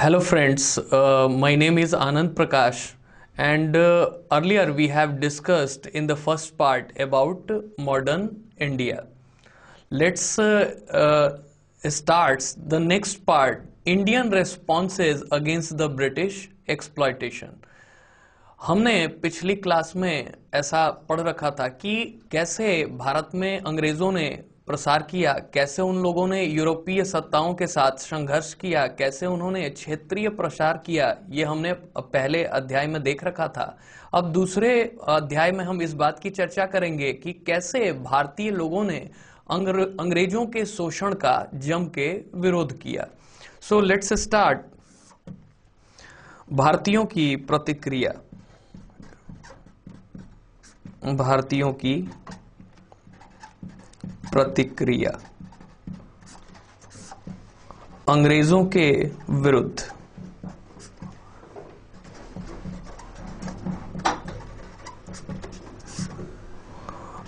Hello friends, uh, my name is Anand Prakash and uh, earlier we have discussed in the first part about modern India. Let's uh, starts the next part, Indian responses against the British exploitation. हमने पिछली class में ऐसा पढ़ रखा था कि कैसे भारत में अंग्रेज़ों ने प्रसार किया कैसे उन लोगों ने यूरोपीय सत्ताओं के साथ संघर्ष किया कैसे उन्होंने क्षेत्रीय प्रसार किया ये हमने पहले अध्याय में देख रखा था अब दूसरे अध्याय में हम इस बात की चर्चा करेंगे कि कैसे भारतीय लोगों ने अंग्रेजों के शोषण का जम के विरोध किया सो लेट्स स्टार्ट भारतीयों की प्रतिक्रिया भारतीयों की प्रतिक्रिया अंग्रेजों के विरुद्ध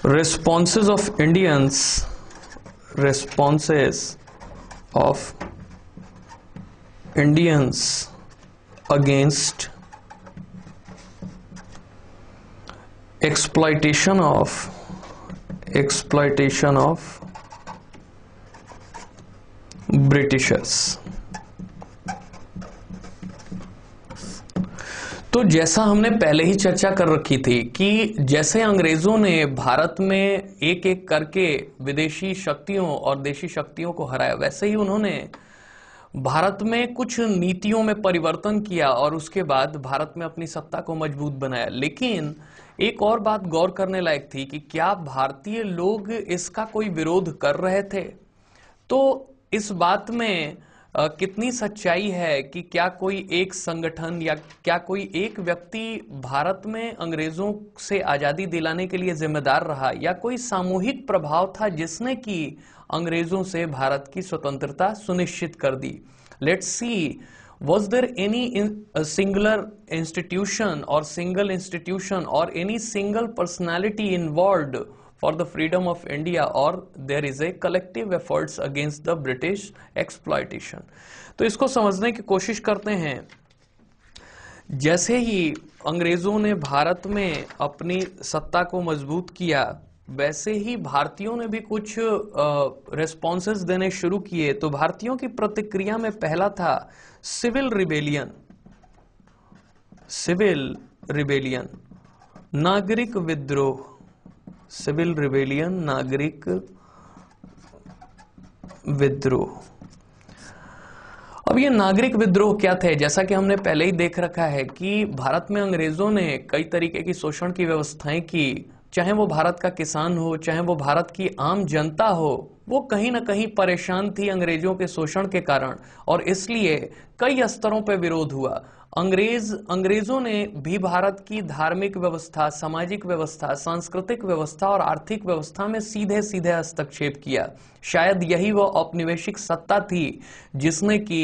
responses of Indians, responses of Indians against exploitation of exploitation of Britishers तो जैसा हमने पहले ही चर्चा कर रखी थी कि जैसे अंग्रेजों ने भारत में एक एक करके विदेशी शक्तियों और देशी शक्तियों को हराया वैसे ही उन्होंने भारत में कुछ नीतियों में परिवर्तन किया और उसके बाद भारत में अपनी सत्ता को मजबूत बनाया लेकिन एक और बात गौर करने लायक थी कि क्या भारतीय लोग इसका कोई विरोध कर रहे थे तो इस बात में आ, कितनी सच्चाई है कि क्या कोई एक संगठन या क्या कोई एक व्यक्ति भारत में अंग्रेजों से आज़ादी दिलाने के लिए जिम्मेदार रहा या कोई सामूहिक प्रभाव था जिसने कि अंग्रेजों से भारत की स्वतंत्रता सुनिश्चित कर दी let see was there any singular institution or single institution or any single personality involve for the freedom of India or there is a collective efforts against the British exploitation तो इसको समझने की कोशिश करते हैं जैसे ही अंग्रेजों ने भारत में अपनी सत्ता को मजबूत किया वैसे ही भारतीयों ने भी कुछ रिस्पॉन्सेस देने शुरू किए तो भारतीयों की प्रतिक्रिया में पहला था सिविल रिबेलियन सिविल रिबेलियन नागरिक विद्रोह सिविल रिबेलियन नागरिक विद्रोह अब ये नागरिक विद्रोह क्या थे जैसा कि हमने पहले ही देख रखा है कि भारत में अंग्रेजों ने कई तरीके की शोषण की व्यवस्थाएं की चाहे वो भारत का किसान हो चाहे वो भारत की आम जनता हो वो कहीं ना कहीं परेशान थी अंग्रेजों के शोषण के कारण और इसलिए कई स्तरों पर विरोध हुआ अंग्रेज अंग्रेजों ने भी भारत की धार्मिक व्यवस्था सामाजिक व्यवस्था सांस्कृतिक व्यवस्था और आर्थिक व्यवस्था में सीधे सीधे हस्तक्षेप किया शायद यही वह औपनिवेशिक सत्ता थी जिसने की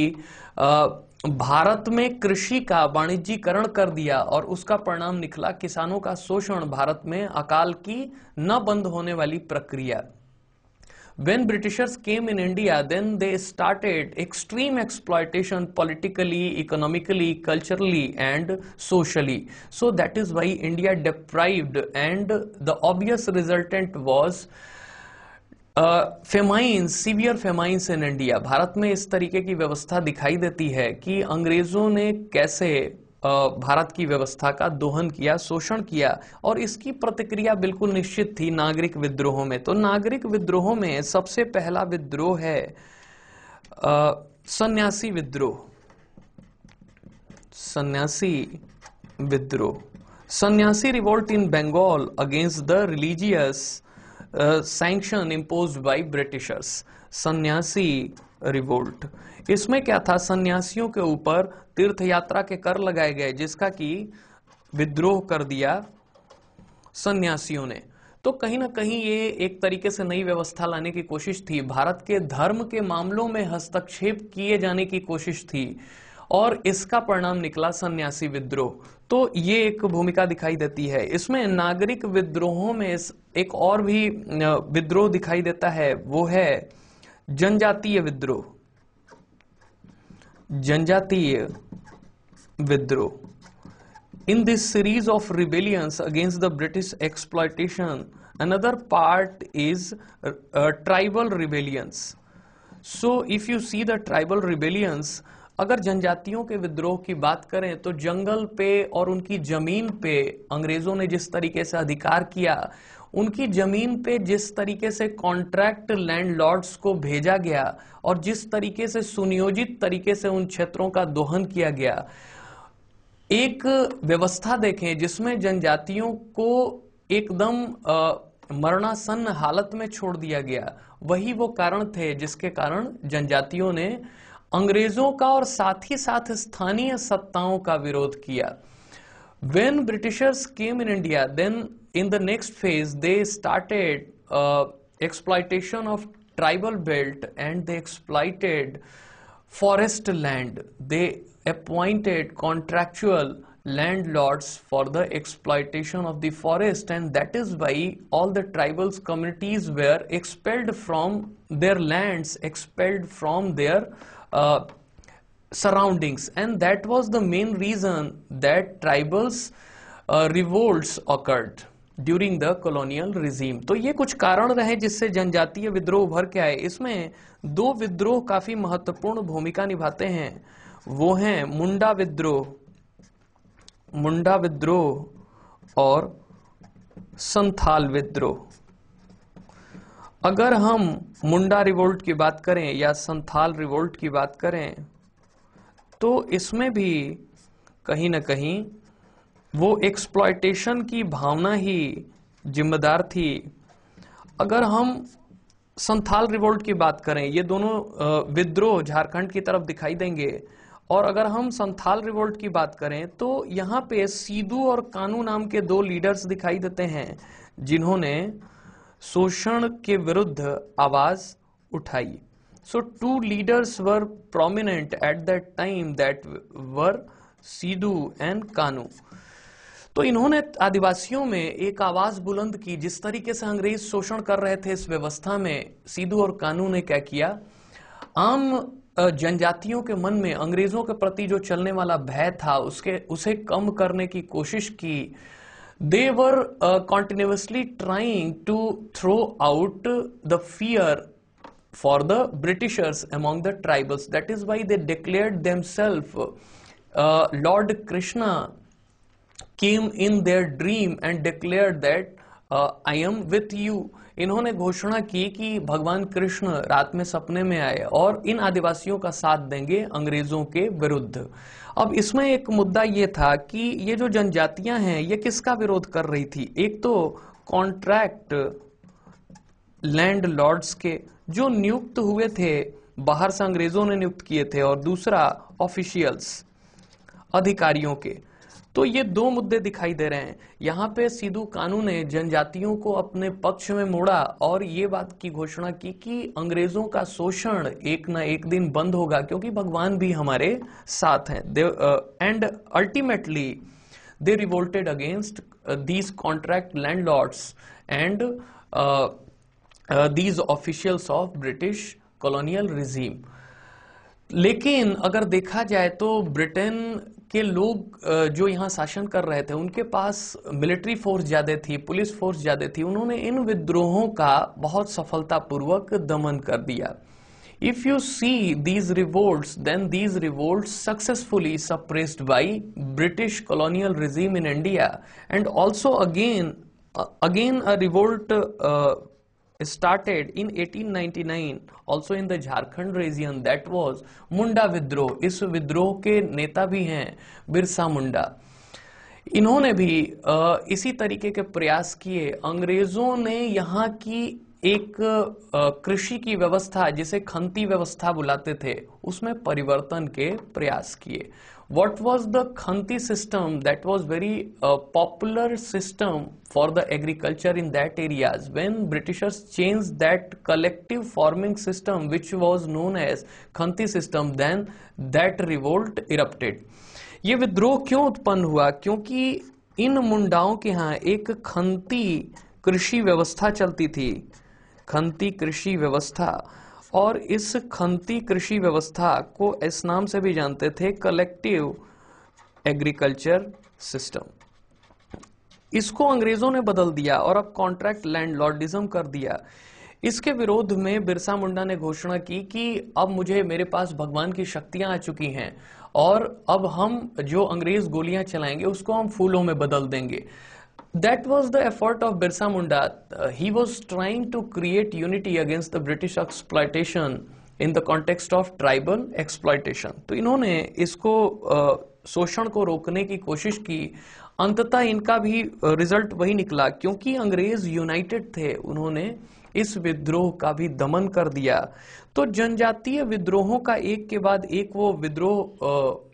भारत में कृषि का वाणिज्यीकरण कर दिया और उसका परिणाम निकला किसानों का शोषण भारत में अकाल की न बंद होने वाली प्रक्रिया when britishers came in india then they started extreme exploitation politically economically culturally and socially so that is why india deprived and the obvious resultant was famine severe famines in India Bharat में इस तरीके की व्यवस्था दिखाई देती है कि अंग्रेजों ने कैसे भारत की व्यवस्था का दोहन किया शोषण किया और इसकी प्रतिक्रिया बिल्कुल निश्चित थी नागरिक विद्रोहों में तो नागरिक विद्रोहों में सबसे पहला विद्रोह है सन्यासी विद्रोह सन्यासी विद्रोह Sanyasi revolt in Bengal against the religious sanction impose by Britishers Sanyasi revolt इसमें क्या था सन्यासियों के ऊपर तीर्थ यात्रा के कर लगाए गए जिसका कि विद्रोह कर दिया सन्यासियों ने तो कहीं ना कहीं ये एक तरीके से नई व्यवस्था लाने की कोशिश थी भारत के धर्म के मामलों में हस्तक्षेप किए जाने की कोशिश थी और इसका परिणाम निकला सन्यासी विद्रोह तो ये एक भूमिका दिखाई देती है इसमें नागरिक विद्रोहों में एक और भी विद्रोह दिखाई देता है वो है जनजातीय विद्रोह जनजातीय विद्रोह in this series of rebellions against the British exploitation another part is tribal rebellions so if you see the tribal rebellions अगर जनजातियों के विद्रोह की बात करें तो जंगल पे और उनकी जमीन पे अंग्रेजों ने जिस तरीके से अधिकार किया उनकी जमीन पे जिस तरीके से कॉन्ट्रैक्ट लैंडलॉर्ड्स को भेजा गया और जिस तरीके से सुनियोजित तरीके से उन क्षेत्रों का दोहन किया गया एक व्यवस्था देखें जिसमें जनजातियों को एकदम मरणासन हालत में छोड़ दिया गया वही वो कारण थे जिसके कारण जनजातियों ने अंग्रेजों का और साथ ही साथ स्थानीय सत्ताओं का विरोध किया when britishers came in india then in the next phase they started uh, exploitation of tribal belt and they exploited forest land they appointed contractual landlords for the exploitation of the forest and that is why all the tribal communities were expelled from their lands expelled from their uh, surroundings and that was the main reason that tribals uh, revolts occurred during the colonial regime तो ये कुछ कारण रहे जिससे जनजातीय विद्रोह उभर के आए इसमें दो विद्रोह काफी महत्वपूर्ण भूमिका निभाते हैं वो हैं मुंडा विद्रोह मुंडा विद्रोह और संथाल विद्रोह अगर हम मुंडा रिवोल्ट की बात करें या संथाल रिवोल्ट की बात करें तो इसमें भी कहीं ना कहीं वो एक्सप्लॉयटेशन की भावना ही जिम्मेदार थी अगर हम संथाल रिवोल्ट की बात करें ये दोनों विद्रोह झारखंड की तरफ दिखाई देंगे और अगर हम संथाल रिवोल्ट की बात करें तो यहाँ पे सीधू और कानू नाम के दो लीडर्स दिखाई देते हैं जिन्होंने शोषण के विरुद्ध आवाज उठाई so two leaders were prominent at that time that were Sidhu and Kanu तो इन्होंने आदिवासियों में एक आवाज बुलंद की जिस तरीके से अंग्रेज शोषण कर रहे थे इस व्यवस्था में सिद्धू और कानू ने क्या किया आम जनजातियों के मन में अंग्रेजों के प्रति जो चलने वाला भय था उसके उसे कम करने की कोशिश की they were continuously trying to throw out the fear for the Britishers among the tribals that is why they declare them self lord Krishna came in their dream and declared that uh, I am with you. इन्होंने घोषणा की कि भगवान कृष्ण रात में सपने में आए और इन आदिवासियों का साथ देंगे अंग्रेजों के विरुद्ध अब इसमें एक मुद्दा ये था कि ये जो जनजातियां हैं ये किसका विरोध कर रही थी एक तो कॉन्ट्रैक्ट लैंड लॉर्ड्स के जो नियुक्त हुए थे बाहर से अंग्रेजों ने नियुक्त किए थे और दूसरा ऑफिशियल्स अधिकारियों के तो ये दो मुद्दे दिखाई दे रहे हैं यहाँ पे सिद्धू कानू ने जनजातियों को अपने पक्ष में मोड़ा और ये बात की घोषणा की कि अंग्रेजों का शोषण एक ना एक दिन बंद होगा क्योंकि भगवान भी हमारे साथ हैं and ultimately they revolted against these contract landlords and these officials of British colonial regime लेकिन अगर देखा जाए तो ब्रिटेन के लोग जो यहाँ शासन कर रहे थे उनके पास मिलिट्री फोर्स ज़्यादा थी पुलिस फोर्स ज़्यादा थी उन्होंने इन विद्रोहों का बहुत सफलतापूर्वक दमन कर दिया if you see these revolt then these revolt successfully suppressed by British colonial regime in India and also again again a revolt started in 1899 also in the Jharkhand region that was Munda विद्रोह इस विद्रोह के नेता भी हैं बिरसा मुंडा इन्होंने भी इसी तरीके के प्रयास किए अंग्रेजों ने यहाँ की एक कृषि की व्यवस्था जिसे खंती व्यवस्था बुलाते थे उसमें परिवर्तन के प्रयास किए what was the Khanti system that was very uh, popular system for the agriculture in that areas when Britishers changed that collective farming system which was known as Khanti system then that revolt erupted. ये विद्रोह क्यों उत्पन्न हुआ क्योंकि इन मुंडाओं के यहाँ एक खंती कृषि व्यवस्था चलती थी खंती कृषि व्यवस्था और इस खंती कृषि व्यवस्था को इस नाम से भी जानते थे कलेक्टिव एग्रीकल्चर सिस्टम इसको अंग्रेजों ने बदल दिया और अब कॉन्ट्रैक्ट लैंडलॉर्डिज्म कर दिया इसके विरोध में बिरसा मुंडा ने घोषणा की कि अब मुझे मेरे पास भगवान की शक्तियां आ चुकी हैं और अब हम जो अंग्रेज गोलियां चलाएंगे उसको हम फूलों में बदल देंगे That was the effort of Birsa Munda. Uh, he was trying to create unity against the British exploitation in the context of tribal exploitation तो इन्होंने इसको uh, शोषण को रोकने की कोशिश की अंततः इनका भी रिजल्ट uh, वही निकला क्योंकि अंग्रेज यूनाइटेड थे उन्होंने इस विद्रोह का भी दमन कर दिया तो जनजातीय विद्रोहों का एक के बाद एक वो विद्रोह uh,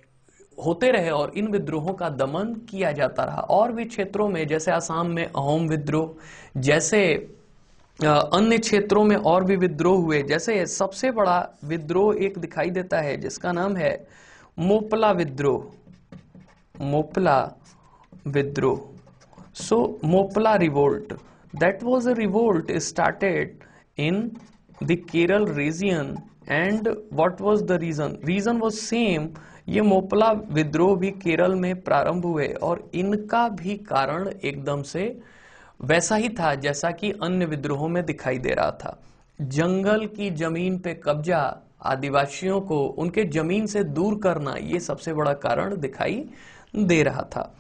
होते रहे और इन विद्रोहों का दमन किया जाता रहा और भी क्षेत्रों में जैसे आसाम में अहोम विद्रोह जैसे अन्य क्षेत्रों में और भी विद्रोह हुए जैसे सबसे बड़ा विद्रोह एक दिखाई देता है जिसका नाम है मोपला विद्रोह मोपला विद्रोह so Moplah revolt that was a revolt started in the Kerala region and what was the reason reason was same ये मोपला विद्रोह भी केरल में प्रारंभ हुए और इनका भी कारण एकदम से वैसा ही था जैसा कि अन्य विद्रोहों में दिखाई दे रहा था जंगल की जमीन पे कब्जा आदिवासियों को उनके जमीन से दूर करना ये सबसे बड़ा कारण दिखाई दे रहा था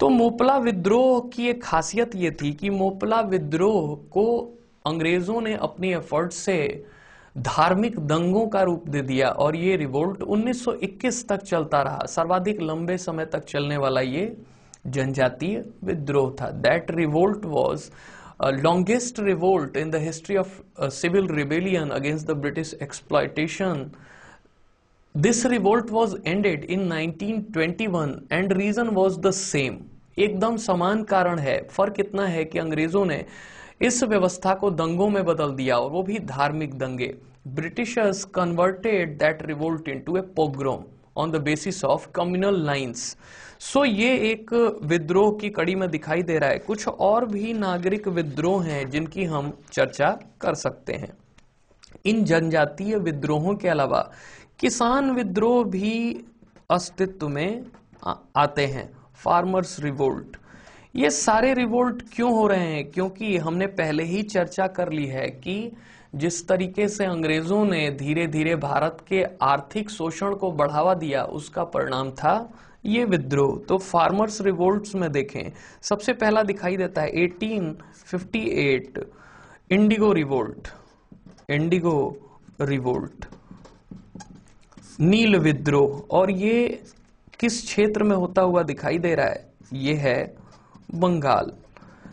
तो मोपला विद्रोह की एक खासियत ये थी कि मोपला विद्रोह को अंग्रेजों ने अपनी एफर्ट से धार्मिक दंगों का रूप दे दिया और ये रिवोल्ट 1921 तक चलता रहा सर्वाधिक लंबे समय तक चलने वाला ये जनजातीय विद्रोह था that revolt was longest revolt in the history of civil rebellion against the British exploitation this revolt was ended in 1921 and reason was the same एकदम समान कारण है फर्क इतना है कि अंग्रेजों ने uh, इस व्यवस्था को दंगों में बदल दिया और वो भी धार्मिक दंगे britishers converted that revolt into a pogrom on the basis of communal lines so ये एक विद्रोह की कड़ी में दिखाई दे रहा है कुछ और भी नागरिक विद्रोह हैं जिनकी हम चर्चा कर सकते हैं इन जनजातीय विद्रोहों के अलावा किसान विद्रोह भी अस्तित्व में आते हैं फार्मर्स रिवोल्ट ये सारे रिवोल्ट क्यों हो रहे हैं क्योंकि हमने पहले ही चर्चा कर ली है कि जिस तरीके से अंग्रेजों ने धीरे धीरे भारत के आर्थिक शोषण को बढ़ावा दिया उसका परिणाम था ये विद्रोह तो फार्मर्स रिवोल्ट्स में देखें सबसे पहला दिखाई देता है 1858 इंडिगो रिवोल्ट इंडिगो रिवोल्ट नील विद्रोह और ये किस क्षेत्र में होता हुआ दिखाई दे रहा है ये है Bengal.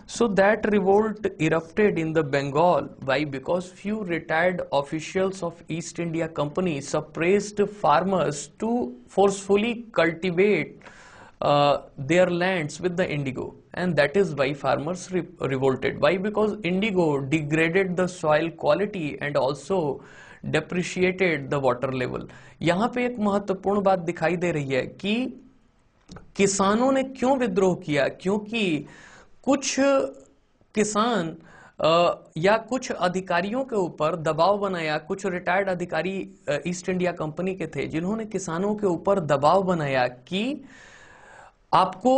So that revolt erupted in the Bengal. Why? Because few retired officials of East India Company suppressed farmers to forcefully cultivate uh, their lands with the indigo. And that is why farmers re revolted. Why? Because indigo degraded the soil quality and also depreciated the water level. यहाँ पे एक महत्वपूर्ण बात दिखाई दे रही है कि किसानों ने क्यों विद्रोह किया क्योंकि कुछ किसान या कुछ अधिकारियों के ऊपर दबाव बनाया कुछ रिटायर्ड अधिकारी ईस्ट इंडिया कंपनी के थे जिन्होंने किसानों के ऊपर दबाव बनाया कि आपको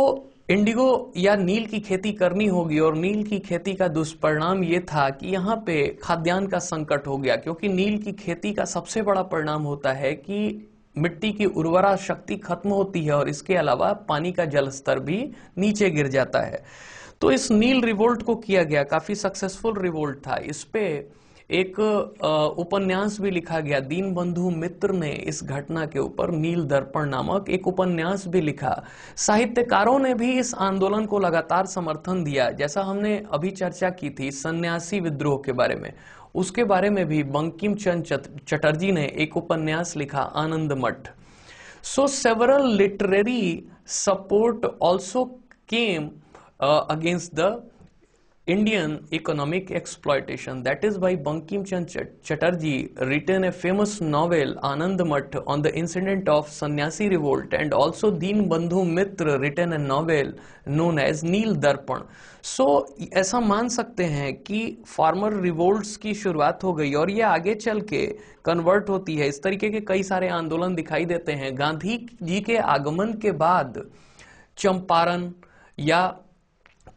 इंडिगो या नील की खेती करनी होगी और नील की खेती का दुष्परिणाम ये था कि यहाँ पे खाद्यान्न का संकट हो गया क्योंकि नील की खेती का सबसे बड़ा परिणाम होता है कि मिट्टी की उर्वरा शक्ति खत्म होती है और इसके अलावा पानी का जल स्तर भी नीचे गिर जाता है तो इस नील रिवोल्ट को किया गया काफी सक्सेसफुल रिवोल्ट था इस पे एक उपन्यास भी लिखा गया दीन बंधु मित्र ने इस घटना के ऊपर नील दर्पण नामक एक उपन्यास भी लिखा साहित्यकारों ने भी इस आंदोलन को लगातार समर्थन दिया जैसा हमने अभी चर्चा की थी सन्यासी विद्रोह के बारे में उसके बारे में भी बंकिम चंद चटर्जी ने एक उपन्यास लिखा Anand Math so several literary support also came against the Indian economic exploitation. That is why Bankim Chand Chatterjee written a famous novel Anandamath on the incident of Sannyasi revolt and also Deen Bandhu Mitra written a novel known as Neel Darpan. So so, ऐसा मान सकते हैं कि farmer revolts की शुरुआत हो गई और ये आगे चल के कन्वर्ट होती है इस तरीके के कई सारे आंदोलन दिखाई देते हैं गांधी जी के आगमन के बाद चंपारण या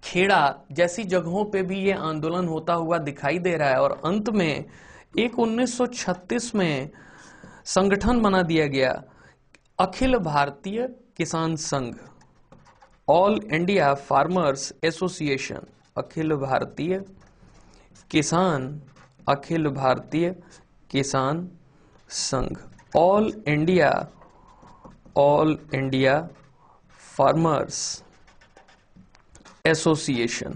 खेड़ा जैसी जगहों पे भी ये आंदोलन होता हुआ दिखाई दे रहा है और अंत में एक 1936 में संगठन बना दिया गया अखिल Bharatiya Kisan Sangh all India farmers association Akhil Bharatiya Kisan Akhil Bharatiya Kisan Sangh all India all India farmers association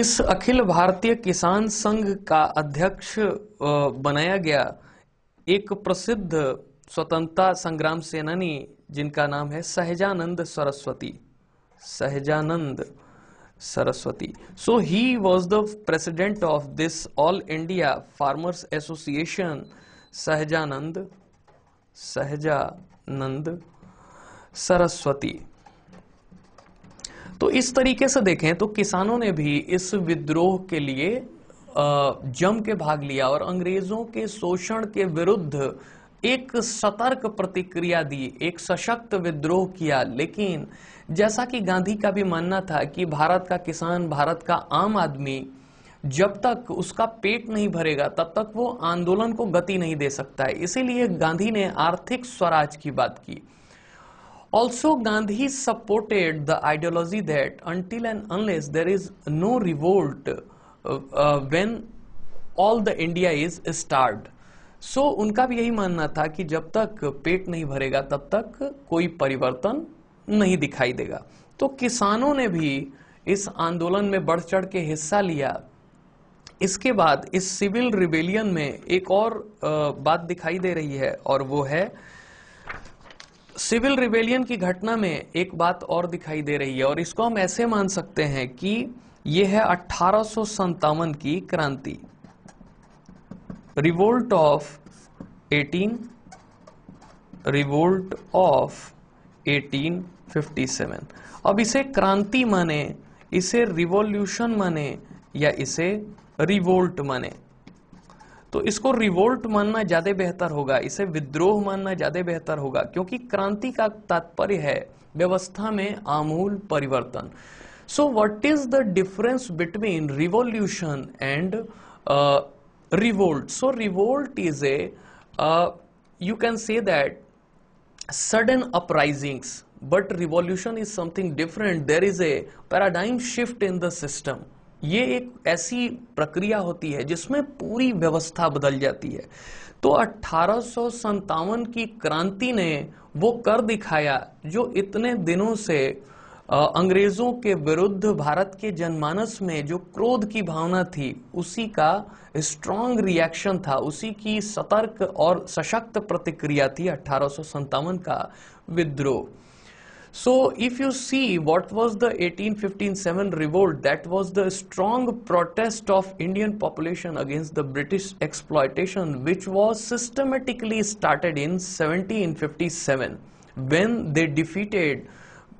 इस अखिल भारतीय किसान संघ का अध्यक्ष बनाया गया एक प्रसिद्ध स्वतंत्रता संग्राम सेनानी जिनका नाम है Sahajanand Saraswati Sahajanand Saraswati so he was the president of this all India farmers association Sahajanand Sahajanand Saraswati तो इस तरीके से देखें तो किसानों ने भी इस विद्रोह के लिए जम के भाग लिया और अंग्रेजों के शोषण के विरुद्ध एक सतर्क प्रतिक्रिया दी एक सशक्त विद्रोह किया लेकिन जैसा कि गांधी का भी मानना था कि भारत का किसान भारत का आम आदमी जब तक उसका पेट नहीं भरेगा तब तक वो आंदोलन को गति नहीं दे सकता है इसीलिए गांधी ने आर्थिक स्वराज की बात की Also, Gandhi supported the ideology that until and unless there is no revolt uh, uh, when all the India is starved. So so, उनका भी यही मानना था कि जब तक पेट नहीं भरेगा तब तक कोई परिवर्तन नहीं दिखाई देगा तो किसानों ने भी इस आंदोलन में बढ़ चढ़ के हिस्सा लिया इसके बाद इस सिविल रिबेलियन में एक और बात दिखाई दे रही है और वो है सिविल रिवेलियन की घटना में एक बात और दिखाई दे रही है और इसको हम ऐसे मान सकते हैं कि यह है अठारह की क्रांति रिवोल्ट ऑफ 18 रिवोल्ट ऑफ 1857 अब इसे क्रांति माने इसे रिवोल्यूशन माने या इसे रिवोल्ट माने तो इसको रिवोल्ट मानना ज्यादा बेहतर होगा इसे विद्रोह मानना ज्यादा बेहतर होगा क्योंकि क्रांति का तात्पर्य है व्यवस्था में आमूल परिवर्तन so what is the difference between revolution and revolt so revolt is a you can say that sudden uprisings but revolution is something different there is a paradigm shift in the system ये एक ऐसी प्रक्रिया होती है जिसमें पूरी व्यवस्था बदल जाती है तो अठारह की क्रांति ने वो कर दिखाया जो इतने दिनों से अंग्रेजों के विरुद्ध भारत के जनमानस में जो क्रोध की भावना थी उसी का स्ट्रांग रिएक्शन था उसी की सतर्क और सशक्त प्रतिक्रिया थी अठारह का विद्रोह So if you see what was the 1857 revolt, that was the strong protest of Indian population against the British exploitation which was systematically started in 1757 when they defeated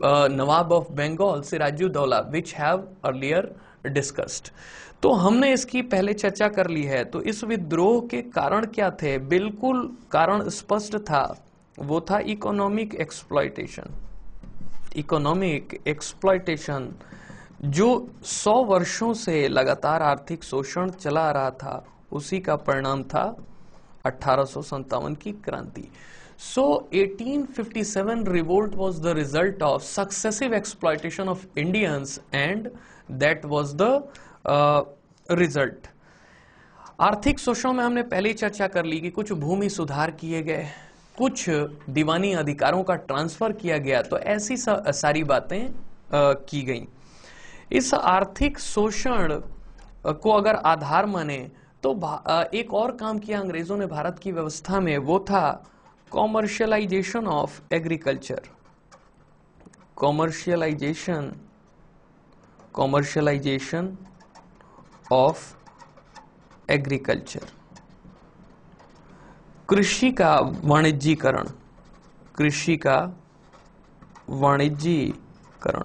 uh, Nawab of Bengal Sirajuddaulah which have earlier discussed तो हमने इसकी पहले चर्चा कर ली है तो इस विद्रोह के कारण क्या थे बिल्कुल कारण स्पष्ट था वो था इकोनॉमिक एक्सप्लॉयटेशन इकोनॉमिक एक्सप्लाइटेशन जो 100 वर्षों से लगातार आर्थिक शोषण चला रहा था उसी का परिणाम था अठारह की क्रांति so fifty 1857 revolt was the result of successive exploitation of Indians and that was the result आर्थिक शोषण में हमने पहले चर्चा कर ली कि कुछ भूमि सुधार किए गए कुछ दीवानी अधिकारों का ट्रांसफर किया गया तो ऐसी सा, सारी बातें की गई इस आर्थिक शोषण को अगर आधार माने तो एक और काम किया अंग्रेजों ने भारत की व्यवस्था में वो था commercialisation of agriculture commercialisation commercialisation of agriculture कृषि का वाणिज्यकरण कृषि का वाणिज्यकरण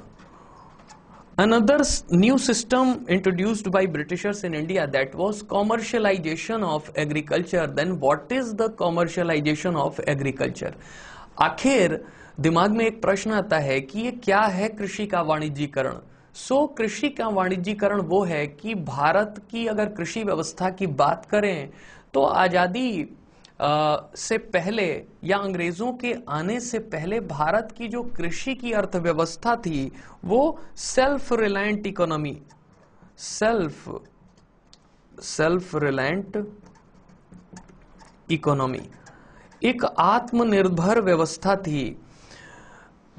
another new system introduced by britishers in India that was commercialisation of agriculture then what is the commercialisation of agriculture आखिर दिमाग में एक प्रश्न आता है कि ये क्या है कृषि का वाणिज्यकरण सो so, कृषि का वाणिज्यकरण वो है कि भारत की अगर कृषि व्यवस्था की बात करें तो आजादी से पहले या अंग्रेजों के आने से पहले भारत की जो कृषि की अर्थव्यवस्था थी वो self reliant economy self self reliant economy एक आत्मनिर्भर व्यवस्था थी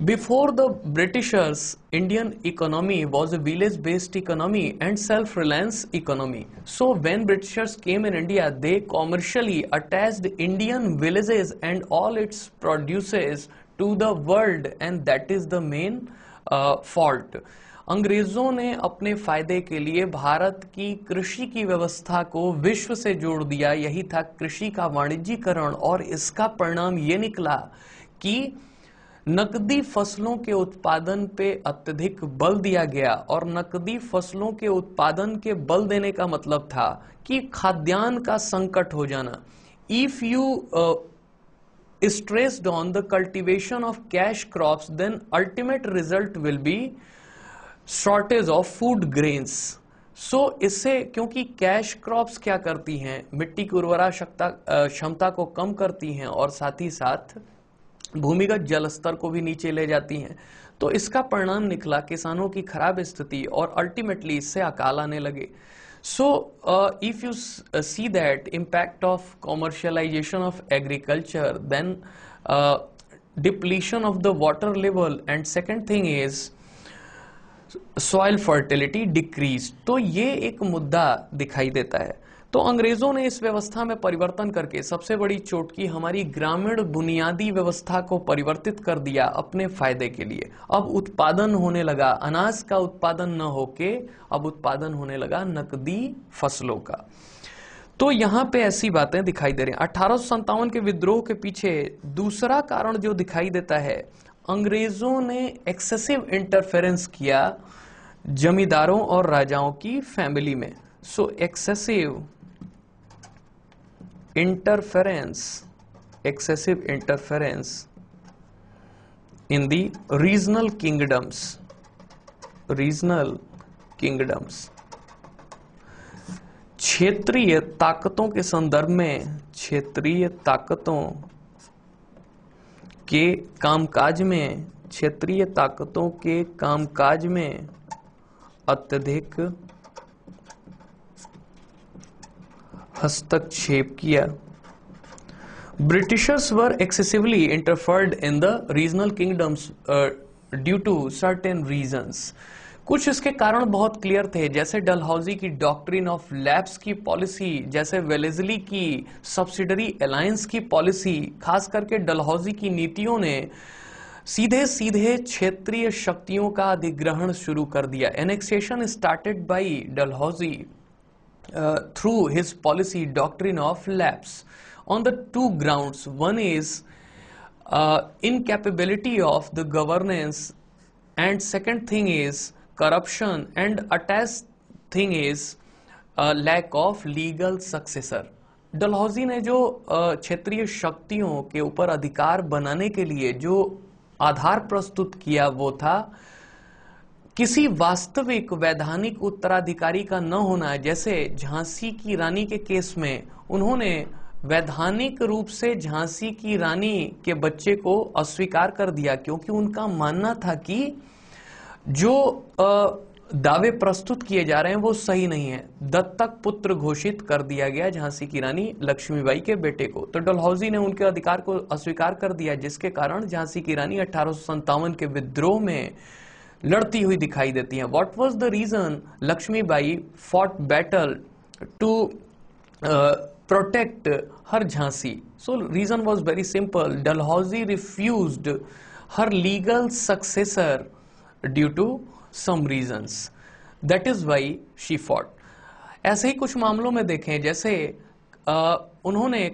Before the Britishers, Indian economy was a village-based economy and self-reliance economy. So when Britishers came in India, they commercially attached Indian villages and all its produces to the world and that is the main uh, fault. अंग्रेजों ने अपने फायदे के लिए भारत की कृषि की व्यवस्था को विश्व से जोड़ दिया यही था कृषि का वाणिज्यीकरण और इसका परिणाम ये निकला कि नकदी फसलों के उत्पादन पे अत्यधिक बल दिया गया और नकदी फसलों के उत्पादन के बल देने का मतलब था कि खाद्यान्न का संकट हो जाना if you stressed on the cultivation of cash crops then ultimate result will be shortage of food grains so इससे क्योंकि कैश क्रॉप्स क्या करती हैं मिट्टी की उर्वरा uh, क्षमता को कम करती हैं और साथ ही साथ भूमिगत जल स्तर को भी नीचे ले जाती हैं तो इसका परिणाम निकला किसानों की खराब स्थिति और अल्टीमेटली इससे अकाल आने लगे so if you see that impact of commercialisation of agriculture then depletion of the water level and second thing is soil fertility decrease तो ये एक मुद्दा दिखाई देता है तो अंग्रेजों ने इस व्यवस्था में परिवर्तन करके सबसे बड़ी चोट की हमारी ग्रामीण बुनियादी व्यवस्था को परिवर्तित कर दिया अपने फायदे के लिए अब उत्पादन होने लगा अनाज का उत्पादन न होके अब उत्पादन होने लगा नकदी फसलों का तो यहां पे ऐसी बातें दिखाई दे रही अठारह के विद्रोह के पीछे दूसरा कारण जो दिखाई देता है अंग्रेजों ने एक्सेसिव इंटरफेरेंस किया जमींदारों और राजाओं की फैमिली में so excessive interference excessive interference in the regional kingdoms regional kingdoms क्षेत्रीय ताकतों के संदर्भ में क्षेत्रीय ताकतों के कामकाज में क्षेत्रीय ताकतों के कामकाज में अत्यधिक हस्तक्षेप किया britishers were excessively interfered in the regional kingdoms due to certain certain कुछ इसके कारण बहुत क्लियर थे जैसे डलहौजी की डॉक्ट्रिन ऑफ लैब्स की पॉलिसी जैसे वेलेजली की सब्सिडरी अलायंस की पॉलिसी खास करके डलहौजी की नीतियों ने सीधे सीधे क्षेत्रीय शक्तियों का अधिग्रहण शुरू कर दिया annexation started by Dalhousie uh, through his policy doctrine of lapse on the two grounds. One is uh, incapability of the governance and second thing is corruption and attached thing is uh, lack of legal successor. Dalhousie ने जो क्षेत्रीय शक्तियों के ऊपर अधिकार बनाने के लिए जो आधार प्रस्तुत किया वो था किसी वास्तविक वैधानिक उत्तराधिकारी का न होना जैसे झांसी की रानी के केस में उन्होंने वैधानिक रूप से झांसी की रानी के बच्चे को अस्वीकार कर दिया क्योंकि उनका मानना था कि जो दावे प्रस्तुत किए जा रहे हैं वो सही नहीं है दत्तक पुत्र घोषित कर दिया गया झांसी की रानी लक्ष्मीबाई के बेटे को तो डलहौजी ने उनके अधिकार को अस्वीकार कर दिया जिसके कारण झांसी की रानी अठारह के विद्रोह में लड़ती हुई दिखाई देती हैं what was the reason Lakshmi Bai fought battle to protect her Jhansi so reason was very simple Dalhousie refuse her legal successor due to some reasons that is why she fought ऐसे ही कुछ मामलों में देखें जैसे uh, उन्होंने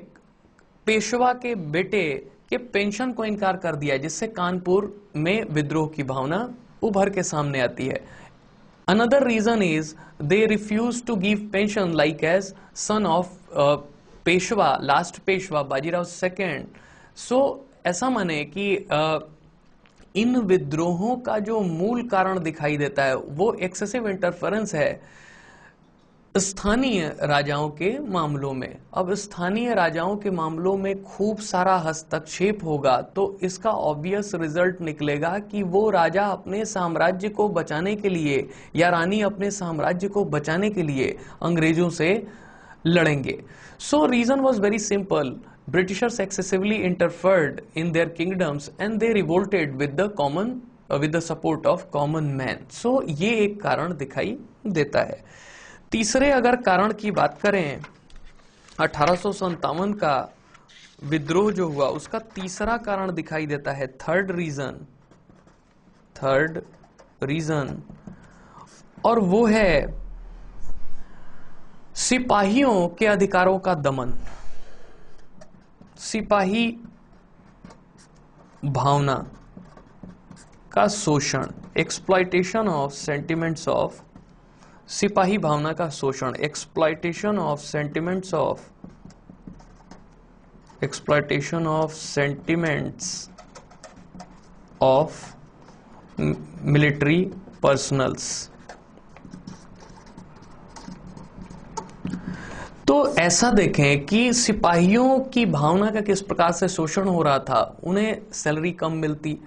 पेशवा के बेटे के पेंशन को इनकार कर दिया जिससे कानपुर में विद्रोह की भावना उभर के सामने आती है another reason is they refuse to give pension like as son of Peshwa last Peshwa Bajirao second so ऐसा माने कि uh, इन विद्रोहों का जो मूल कारण दिखाई देता है वो एक्सेसिव इंटरफेरेंस है स्थानीय राजाओं के मामलों में अब स्थानीय राजाओं के मामलों में खूब सारा हस्तक्षेप होगा तो इसका ऑब्वियस रिजल्ट निकलेगा कि वो राजा अपने साम्राज्य को बचाने के लिए या रानी अपने साम्राज्य को बचाने के लिए अंग्रेजों से लड़ेंगे so reason was very simple britishers excessively interfered in their kingdoms and they revolted with the common with the support of common man so ये एक कारण दिखाई देता है तीसरे अगर कारण की बात करें अठारह का विद्रोह जो हुआ उसका तीसरा कारण दिखाई देता है थर्ड रीजन थर्ड रीजन और वो है सिपाहियों के अधिकारों का दमन सिपाही भावना का शोषण एक्सप्लाइटेशन ऑफ सेंटिमेंट्स ऑफ सिपाही भावना का शोषण exploitation of sentiments of exploitation of sentiments of military personnels तो ऐसा देखें कि सिपाहियों की भावना का किस प्रकार से शोषण हो रहा था उन्हें सैलरी कम मिलती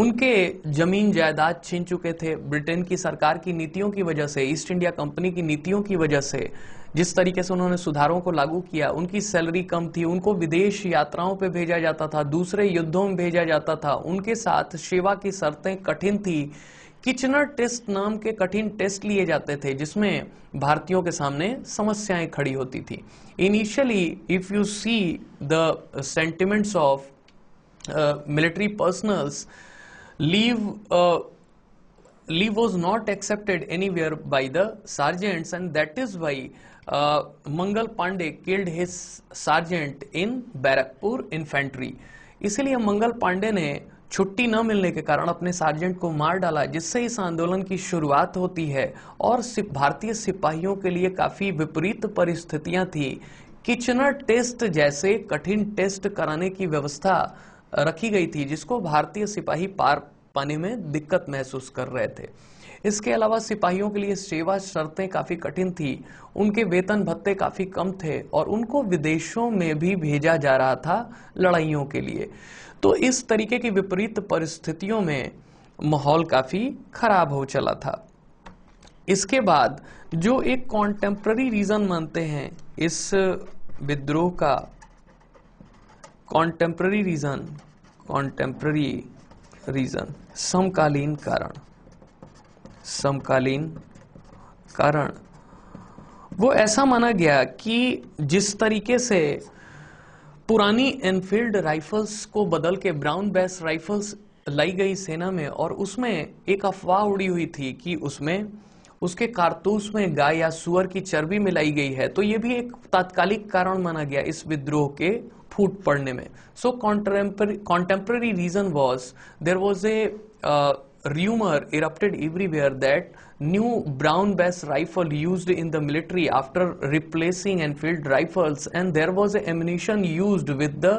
उनके जमीन जायदाद छीन चुके थे ब्रिटेन की सरकार की नीतियों की वजह से ईस्ट इंडिया कंपनी की नीतियों की वजह से जिस तरीके से उन्होंने सुधारों को लागू किया उनकी सैलरी कम थी उनको विदेश यात्राओं पे भेजा जाता था दूसरे युद्धों में भेजा जाता था उनके साथ सेवा की शर्तें कठिन थी किचनर टेस्ट नाम के कठिन टेस्ट लिए जाते थे जिसमें भारतीयों के सामने समस्याएं खड़ी होती थी initially if you see the sentiments of military personnels Leave uh, leave was not accepted anywhere by the sergeants and that is why uh, Mangal Pandey killed his sergeant in Barakpur infantry. इसलिए मंगल पांडे ने छुट्टी न मिलने के कारण अपने sergeant को मार डाला जिससे इस आंदोलन की शुरुआत होती है और भारतीय सिपाहियों के लिए काफी विपरीत परिस्थितियां थी किचनर टेस्ट जैसे कठिन टेस्ट कराने की व्यवस्था रखी गई थी जिसको भारतीय सिपाही पार पाने में दिक्कत महसूस कर रहे थे इसके अलावा सिपाहियों के लिए सेवा शर्तें काफ़ी कठिन थी उनके वेतन भत्ते काफ़ी कम थे और उनको विदेशों में भी भेजा जा रहा था लड़ाइयों के लिए तो इस तरीके की विपरीत परिस्थितियों में माहौल काफ़ी खराब हो चला था इसके बाद जो एक कॉन्टेम्प्ररी रीज़न मानते हैं इस विद्रोह का कॉन्टेम्प्ररी रीज़न कॉन्टेम्प्ररी रीजन समकालीन कारण समकालीन कारण वो ऐसा माना गया कि जिस तरीके से पुरानी एनफील्ड राइफल्स को बदल के ब्राउन बेस राइफल्स लाई गई सेना में और उसमें एक अफवाह उड़ी हुई थी कि उसमें उसके कारतूस में गाय या सुअर की चर्बी मिलाई गई है तो ये भी एक तात्कालिक कारण माना गया इस विद्रोह के फूट पड़ने में so contemporary reason was there was a rumour erupted everywhere that new brown bess rifle use in the military after replacing Enfield rifles and there was ammunition use with the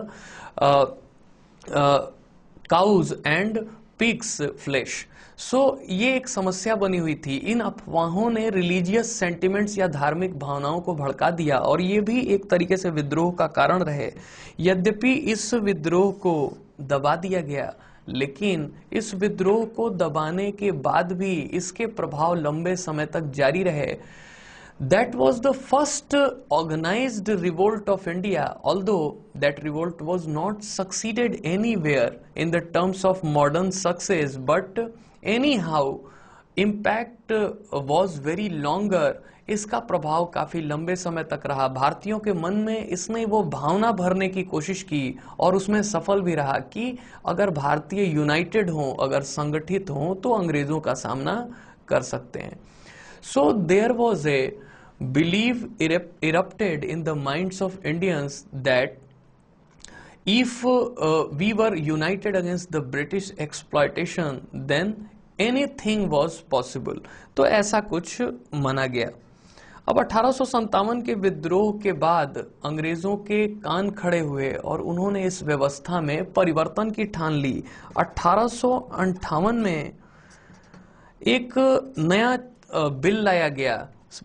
cows and pigs flesh so so, ये एक समस्या बनी हुई थी इन अफवाहों ने religious sentiments या धार्मिक भावनाओं को भड़का दिया और ये भी एक तरीके से विद्रोह का कारण रहे यद्यपि इस विद्रोह को दबा दिया गया लेकिन इस विद्रोह को दबाने के बाद भी इसके प्रभाव लंबे समय तक जारी रहे that was the first organise revolt of India although that revolt was not succeeded anywhere in the terms of modern success but how impact was very longer इसका प्रभाव काफी लंबे समय तक रहा भारतीयों के मन में इसने वो भावना भरने की कोशिश की और उसमें सफल भी रहा कि अगर भारतीय यूनाइटेड हों अगर संगठित हों तो अंग्रेजों का सामना कर सकते हैं so there was a believe erupted in the minds of Indians that if uh, we were united against the british exploitation then anything was possible तो ऐसा कुछ माना गया अब अठारह के विद्रोह के बाद अंग्रेजों के कान खड़े हुए और उन्होंने इस व्यवस्था में परिवर्तन की ठान ली अठारह में एक नया बिल लाया गया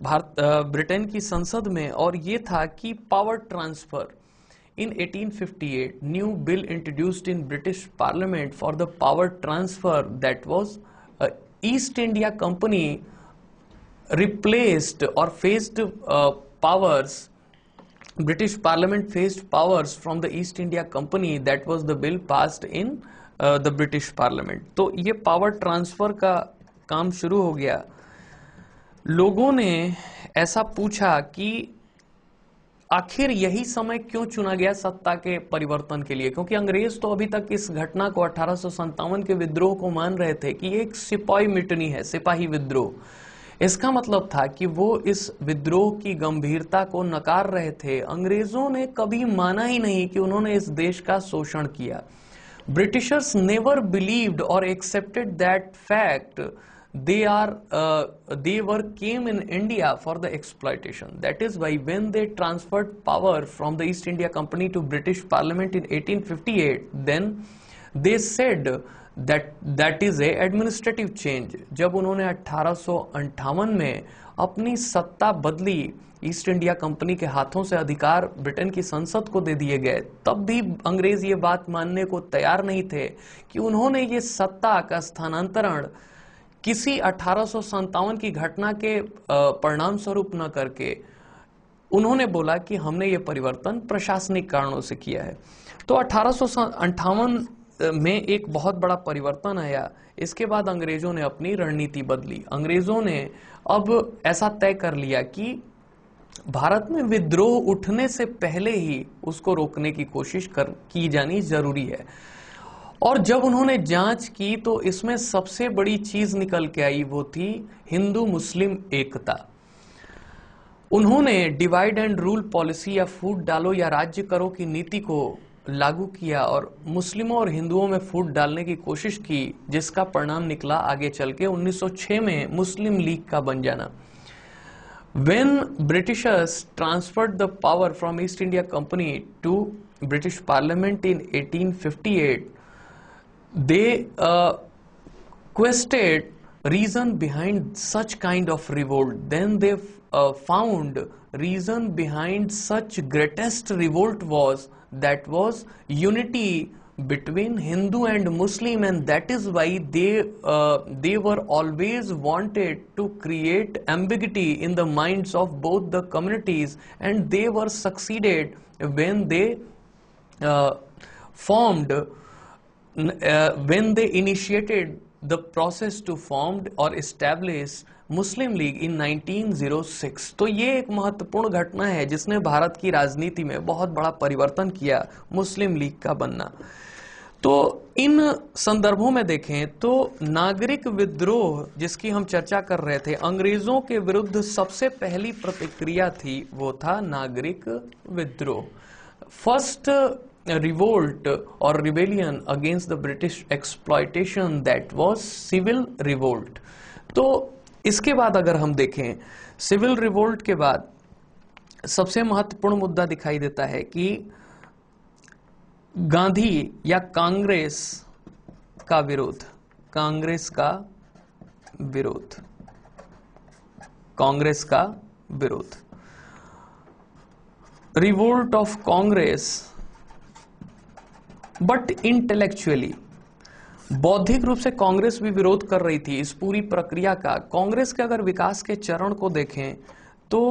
भारत ब्रिटेन की संसद में और ये था कि power transfer In 1858, new bill introduced in British Parliament for the power transfer that was East India Company replaced or faced uh, powers british parliament faced powers from the east india company that was the bill passed in uh, the british parliament तो ये power transfer का काम शुरू हो गया लोगों ने ऐसा पूछा कि आखिर यही समय क्यों चुना गया सत्ता के परिवर्तन के लिए क्योंकि अंग्रेज तो अभी तक इस घटना को अठारह के विद्रोह को मान रहे थे कि एक सिपाही मिटनी है सिपाही विद्रोह इसका मतलब था कि वो इस विद्रोह की गंभीरता को नकार रहे थे अंग्रेजों ने कभी माना ही नहीं कि उन्होंने इस देश का शोषण किया ब्रिटिशर्स नेवर बिलीव्ड और accepted that fact they are uh, they were came in india for the exploitation that is why when they transferred power from the east india company to british parliament in 1858 then they said that that is a administrative change jab unhone 1858 mein apni satta badli East India Company के हाथों से अधिकार Britain की संसद को दे दिए गए तब भी अंग्रेज ये बात मानने को तैयार नहीं थे कि उन्होंने ये सत्ता का स्थानांतरण किसी अठारह की घटना के परिणाम स्वरूप न करके उन्होंने बोला कि हमने ये परिवर्तन प्रशासनिक कारणों से किया है तो अठारह में एक बहुत बड़ा परिवर्तन आया इसके बाद अंग्रेजों ने अपनी रणनीति बदली अंग्रेजों ने अब ऐसा तय कर लिया कि भारत में विद्रोह उठने से पहले ही उसको रोकने की कोशिश कर की जानी जरूरी है और जब उन्होंने जांच की तो इसमें सबसे बड़ी चीज निकल के आई वो थी हिंदू मुस्लिम एकता उन्होंने डिवाइड एंड रूल पॉलिसी या फूट डालो या राज्य करो की नीति को लागू किया और मुस्लिमों और हिंदुओं में फूट डालने की कोशिश की जिसका परिणाम निकला आगे चल के उन्नीस में मुस्लिम लीग का बन जाना when britishers transferred the power from East India Company to British parliament in 1858 they uh, quested reason behind such kind of revolt. Then they uh, found reason behind such greatest revolt was that was unity between Hindu and Muslim and that is why they uh, they were always wanted to create ambiguity in the minds of both the communities and they were succeeded when they uh, formed uh, when they initiated the process to formed or establish Muslim League in 1906 तो ये एक महत्वपूर्ण घटना है जिसने भारत की राजनीति में बहुत बड़ा परिवर्तन किया मुस्लिम लीग का बनना तो इन संदर्भों में देखें तो नागरिक विद्रोह जिसकी हम चर्चा कर रहे थे अंग्रेजों के विरुद्ध सबसे पहली प्रतिक्रिया थी वो था नागरिक विद्रोह first revolt or rebellion against the British exploitation that was civil revolt. तो इसके बाद अगर हम देखें सिविल रिवोल्ट के बाद सबसे महत्वपूर्ण मुद्दा दिखाई देता है कि गांधी या कांग्रेस का विरोध कांग्रेस का विरोध कांग्रेस का विरोध revolt of Congress but intellectually बौद्धिक रूप से कांग्रेस भी विरोध कर रही थी इस पूरी प्रक्रिया का कांग्रेस के अगर विकास के चरण को देखें तो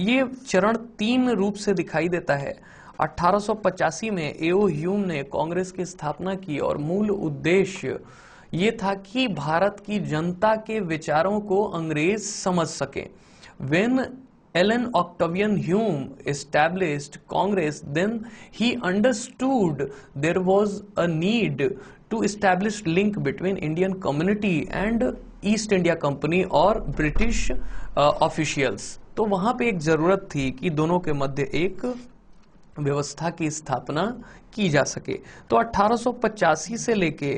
ये चरण तीन रूप से दिखाई देता है 1885 में एओ ह्यूम ने कांग्रेस की स्थापना की और मूल उद्देश्य ये था कि भारत की जनता के विचारों को अंग्रेज समझ सके when Ellen Octavian Hume established Congress, then he understood there was a need to establish link between Indian community and East India Company or British uh, officials. तो वहां पे एक जरूरत थी कि दोनों के मध्य एक व्यवस्था की स्थापना की जा सके तो 1885 से लेके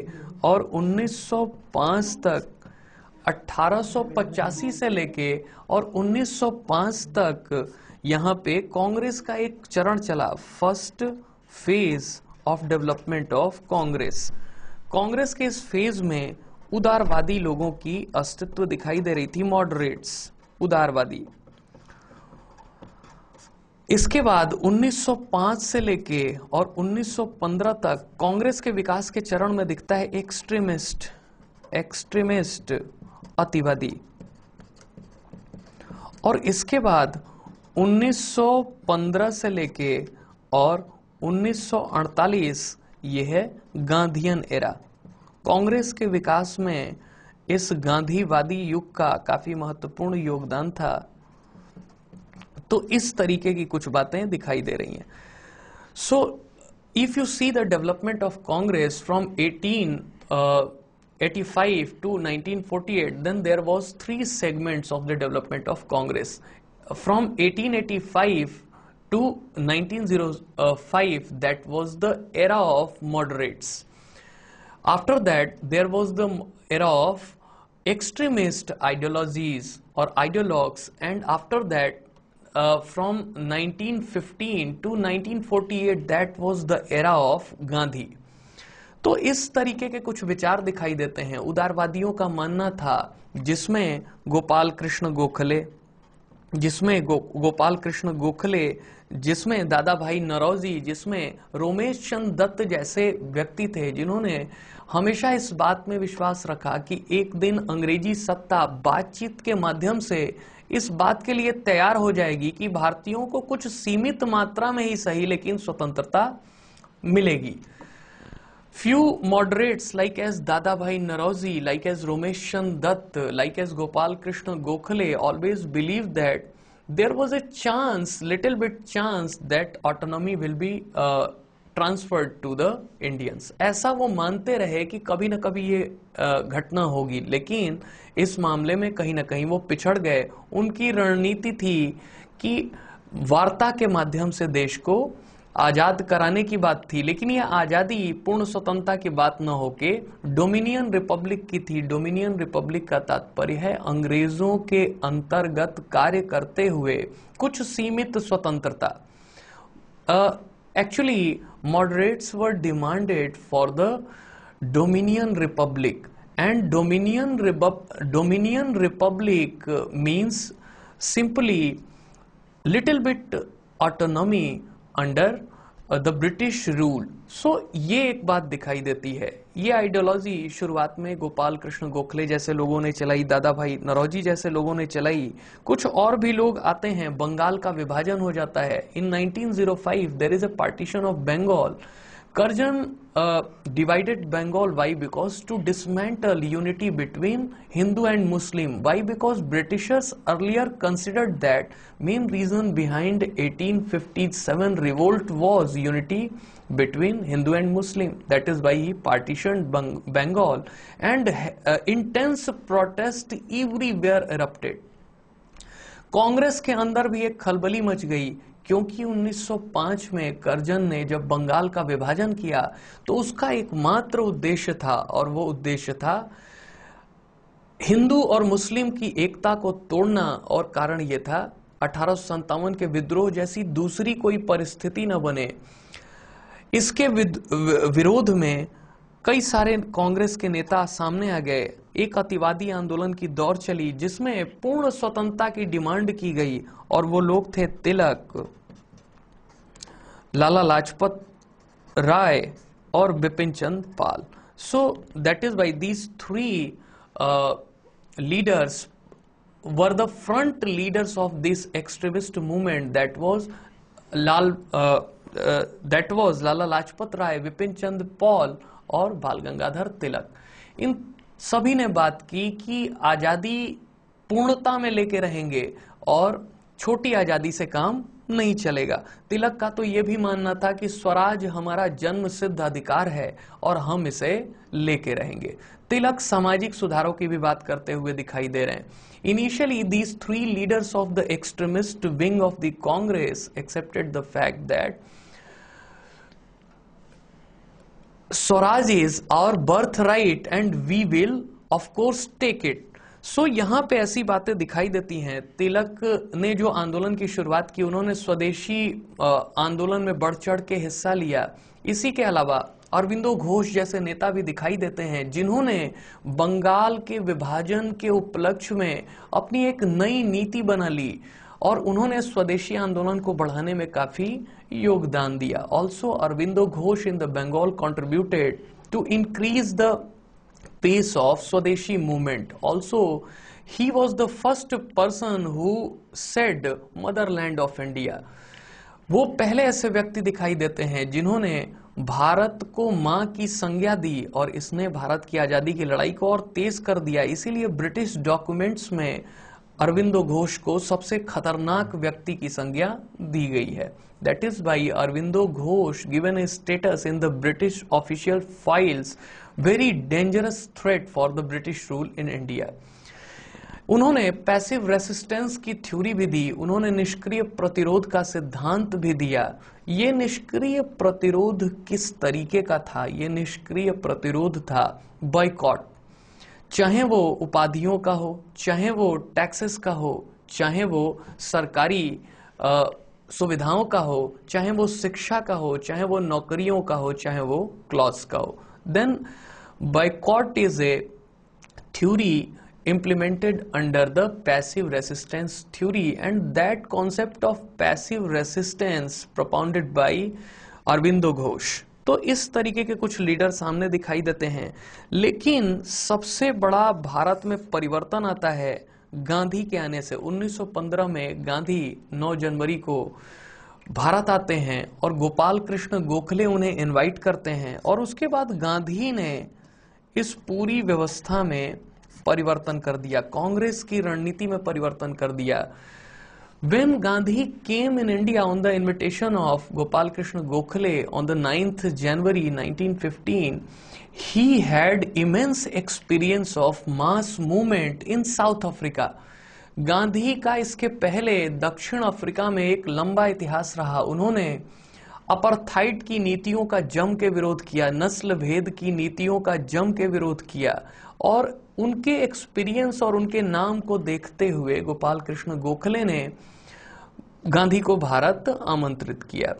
और 1905 तक 1885 से लेके और 1905 तक यहाँ पे कांग्रेस का एक चरण चला first phase of development of Congress Congress के इस फेज में उदारवादी लोगों की अस्तित्व दिखाई दे रही थी मॉडरेट्स उदारवादी इसके बाद 1905 से लेके और 1915 तक कांग्रेस के विकास के चरण में दिखता है एक्सट्रीमिस्ट एक्सट्रीमिस्ट अतिवादी और इसके बाद 1915 से लेके और 1948 यह है गांधीयन एरा कांग्रेस के विकास में इस गांधीवादी युग का काफी महत्वपूर्ण योगदान था तो इस तरीके की कुछ बातें दिखाई दे रही हैं so if you see the development of Congress from 18 uh, 1885 to 1948 then there was three segments of the development of Congress from 1885 to 1905 that was the era of moderates after that there was the era of extremist ideologies or ideologues and after that uh, from 1915 to 1948 that was the era of Gandhi तो इस तरीके के कुछ विचार दिखाई देते हैं उदारवादियों का मानना था जिसमें गोपाल कृष्ण गोखले जिसमें गो, गोपाल कृष्ण गोखले जिसमें दादा भाई नरौजी जिसमें रोमेश चंद दत्त जैसे व्यक्ति थे जिन्होंने हमेशा इस बात में विश्वास रखा कि एक दिन अंग्रेजी सत्ता बातचीत के माध्यम से इस बात के लिए तैयार हो जाएगी कि भारतीयों को कुछ सीमित मात्रा में ही सही लेकिन स्वतंत्रता मिलेगी Few moderates like as dada bhai Narozi, like as Romesh Chand Dutt, like as Gopal Krishna Gokhale always believed that there was a chance, little bit chance that autonomy will be uh, transferred to the Indians ऐसा वो मानते रहे कि कभी ना कभी ये घटना होगी लेकिन इस मामले में कहीं ना कहीं वो पिछड़ गए उनकी रणनीति थी कि वार्ता के माध्यम से देश को आज़ाद कराने की बात थी लेकिन यह आज़ादी पूर्ण स्वतंत्रता की बात न होके डोमिनियन रिपब्लिक की थी डोमिनियन रिपब्लिक का तात्पर्य है अंग्रेजों के अंतर्गत कार्य करते हुए कुछ सीमित स्वतंत्रता actually moderates were demanded for the dominion republic and dominion dominion republic means simply little bit autonomy under the British rule so ये एक बात दिखाई देती है ये आइडियोलॉजी शुरुआत में गोपाल कृष्ण गोखले जैसे लोगों ने चलाई दादा भाई नरौजी जैसे लोगों ने चलाई कुछ और भी लोग आते हैं बंगाल का विभाजन हो जाता है in 1905 there is a partition of Bengal Curzon uh, divided Bengal. Why? Because to dismantle unity between Hindu and Muslim. Why? Because Britishers earlier considered that main reason behind 1857 revolt was unity between Hindu and Muslim. That is why he partitioned Bang Bengal and uh, intense protest everywhere erupted Congress के अंदर भी एक खलबली much गई क्योंकि 1905 में करजन ने जब बंगाल का विभाजन किया तो उसका एकमात्र उद्देश्य था और वो उद्देश्य था हिंदू और मुस्लिम की एकता को तोड़ना और कारण ये था अठारह के विद्रोह जैसी दूसरी कोई परिस्थिति न बने इसके विरोध में कई सारे कांग्रेस के नेता सामने आ गए एक अतिवादी आंदोलन की दौर चली जिसमें पूर्ण स्वतंत्रता की डिमांड की गई और वो लोग थे तिलक लाला लाजपत राय और Bipin Chand Pal so that is by these three leaders were the front leaders of this extremist movement that was Lal that was Lala Lajpat Rai Bipin Chand Pal और बाल गंगाधर तिलक इन सभी ने बात की कि आज़ादी पूर्णता में लेके रहेंगे और छोटी आज़ादी से काम नहीं चलेगा तिलक का तो यह भी मानना था कि स्वराज हमारा जन्म सिद्ध अधिकार है और हम इसे लेके रहेंगे तिलक सामाजिक सुधारों की भी बात करते हुए दिखाई दे रहे हैं initially these three leaders of the extremist wing of the Congress accepted the fact that swaraj is our birth right and we will of course take it so यहां यहाँ पे ऐसी बातें दिखाई देती हैं तिलक ने जो आंदोलन की शुरुआत की उन्होंने स्वदेशी आंदोलन में बढ़ चढ़ के हिस्सा लिया इसी के अलावा अरविंदो घोष जैसे नेता भी दिखाई देते हैं जिन्होंने बंगाल के विभाजन के उपलक्ष्य में अपनी एक नई नीति बना ली और उन्होंने स्वदेशी आंदोलन को बढ़ाने में काफी योगदान दिया also Aurobindo Ghosh in the Bengal contributed to increase the pace of swadeshi movement also he was the first person who said motherland of India. वो पहले ऐसे व्यक्ति दिखाई देते हैं जिन्होंने भारत को मां की संज्ञा दी और इसने भारत की आजादी की लड़ाई को और तेज कर दिया इसीलिए ब्रिटिश डॉक्यूमेंट्स में अरविंदो घोष को सबसे खतरनाक व्यक्ति की संज्ञा दी गई है that is by Aurobindo Ghosh given a status in the British official files very dangerous threat for the British rule in India उन्होंने पैसिव रेसिस्टेंस की थ्योरी भी दी उन्होंने निष्क्रिय प्रतिरोध का सिद्धांत भी दिया ये निष्क्रिय प्रतिरोध किस तरीके का था ये निष्क्रिय प्रतिरोध था बॉयकॉट चाहे वो उपाधियों का हो चाहे वो टैक्सेस का हो चाहे वो सरकारी सुविधाओं का हो चाहे वो शिक्षा का हो चाहे वो नौकरियों का हो चाहे वो क्लॉथ्स का हो then boycott is a theory implemented under the passive resistance theory and that concept of passive resistance propounded by Aurobindo Ghosh तो इस तरीके के कुछ लीडर सामने दिखाई देते हैं लेकिन सबसे बड़ा भारत में परिवर्तन आता है गांधी के आने से 1915 में गांधी 9 जनवरी को भारत आते हैं और गोपाल कृष्ण गोखले उन्हें इनवाइट करते हैं और उसके बाद गांधी ने इस पूरी व्यवस्था में परिवर्तन कर दिया कांग्रेस की रणनीति में परिवर्तन कर दिया When Gandhi came in India on the invitation of Gopal Krishna Gokhale on the 9th January 1915, he had immense experience of mass movement in South Africa. Gandhi का इसके पहले दक्षिण अफ्रीका में एक लंबा इतिहास रहा उन्होंने अपरथाइट की नीतियों का जम के विरोध किया नस्ल भेद की नीतियों का जम के विरोध किया और उनके एक्सपीरियंस और उनके नाम को देखते हुए गोपाल कृष्ण गोखले ने गांधी को भारत आमंत्रित किया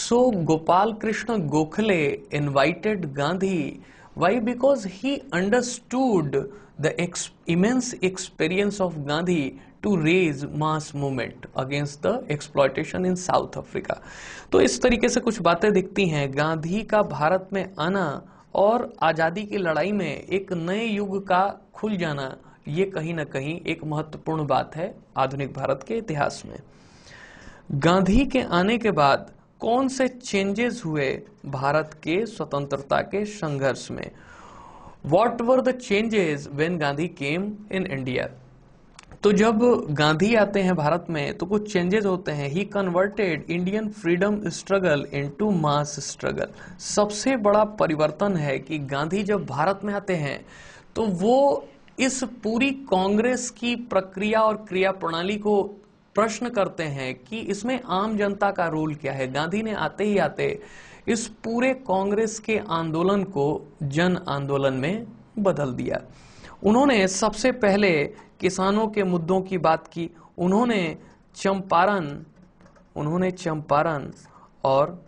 so Gopal Krishna Gokhale invited Gandhi why because he understood the ex immense experience of Gandhi to raise mass movement against the exploitation in south africa तो इस तरीके से कुछ बातें दिखती हैं गांधी का भारत में आना और आज़ादी की लड़ाई में एक नए युग का खुल जाना ये कहीं ना कहीं एक महत्वपूर्ण बात है आधुनिक भारत के इतिहास में गांधी के आने के बाद कौन से चेंजेस हुए भारत के स्वतंत्रता के संघर्ष में what were the changes when Gandhi came in India तो जब गांधी आते हैं भारत में तो कुछ चेंजेस होते हैं he converted Indian freedom struggle into mass struggle सबसे बड़ा परिवर्तन है कि गांधी जब भारत में आते हैं तो वो इस पूरी कांग्रेस की प्रक्रिया और क्रिया प्रणाली को प्रश्न करते हैं कि इसमें आम जनता का रोल क्या है गांधी ने आते ही आते इस पूरे कांग्रेस के आंदोलन को जन आंदोलन में बदल दिया उन्होंने सबसे पहले किसानों के मुद्दों की बात की उन्होंने चंपारण उन्होंने चंपारण और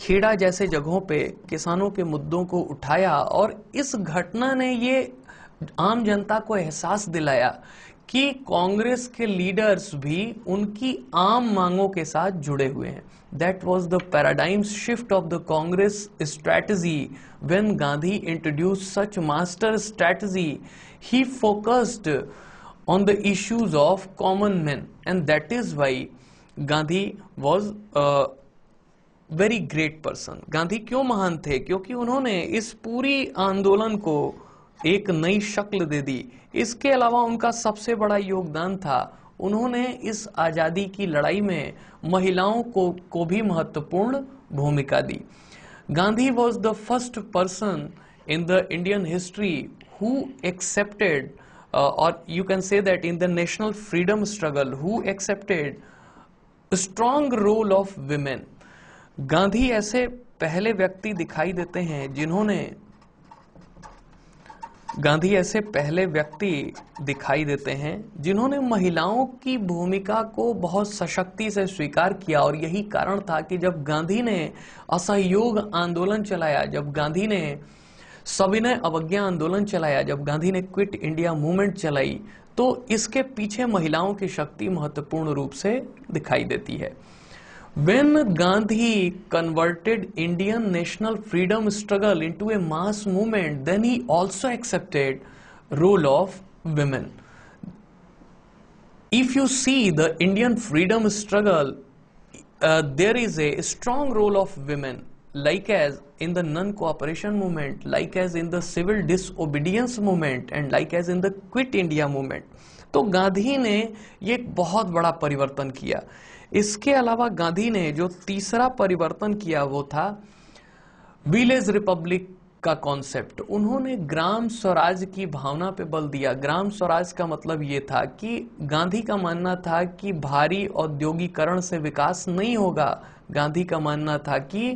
खेड़ा जैसे जगहों पे किसानों के मुद्दों को उठाया और इस घटना ने ये आम जनता को एहसास दिलाया कि कांग्रेस के लीडर्स भी उनकी आम मांगों के साथ जुड़े हुए हैं that was the paradigm shift of the Congress strategy when Gandhi introduce such master strategy he focused on the issues of common man and that is why Gandhi was very great person Gandhi क्यों महान थे क्योंकि उन्होंने इस पूरी आंदोलन को एक नई शक्ल दे दी इसके अलावा उनका सबसे बड़ा योगदान था उन्होंने इस आजादी की लड़ाई में महिलाओं को को भी महत्वपूर्ण भूमिका दी Gandhi was the first person in the Indian history who accepted और you can say that in the national freedom struggle who accepted strong role of women Gandhi ऐसे पहले व्यक्ति दिखाई देते हैं जिन्होंने गांधी ऐसे पहले व्यक्ति दिखाई देते हैं जिन्होंने महिलाओं की भूमिका को बहुत सशक्ति से स्वीकार किया और यही कारण था कि जब गांधी ने असहयोग आंदोलन चलाया जब गांधी ने सविनय अवज्ञा आंदोलन चलाया जब गांधी ने क्विट इंडिया मूवमेंट चलाई तो इसके पीछे महिलाओं की शक्ति महत्वपूर्ण रूप से दिखाई देती है When Gandhi converted Indian national freedom struggle into a mass movement, then he also accepted role of women. If you see the Indian freedom struggle, uh, there is a strong role of women, like as in the non-cooperation movement, like as in the civil disobedience movement, and like as in the Quit India movement. तो गांधी ने ये एक बहुत बड़ा परिवर्तन किया इसके अलावा गांधी ने जो तीसरा परिवर्तन किया वो था विलेज रिपब्लिक का कॉन्सेप्ट उन्होंने ग्राम स्वराज की भावना पे बल दिया ग्राम स्वराज का मतलब ये था कि गांधी का मानना था कि भारी औद्योगिकरण से विकास नहीं होगा गांधी का मानना था कि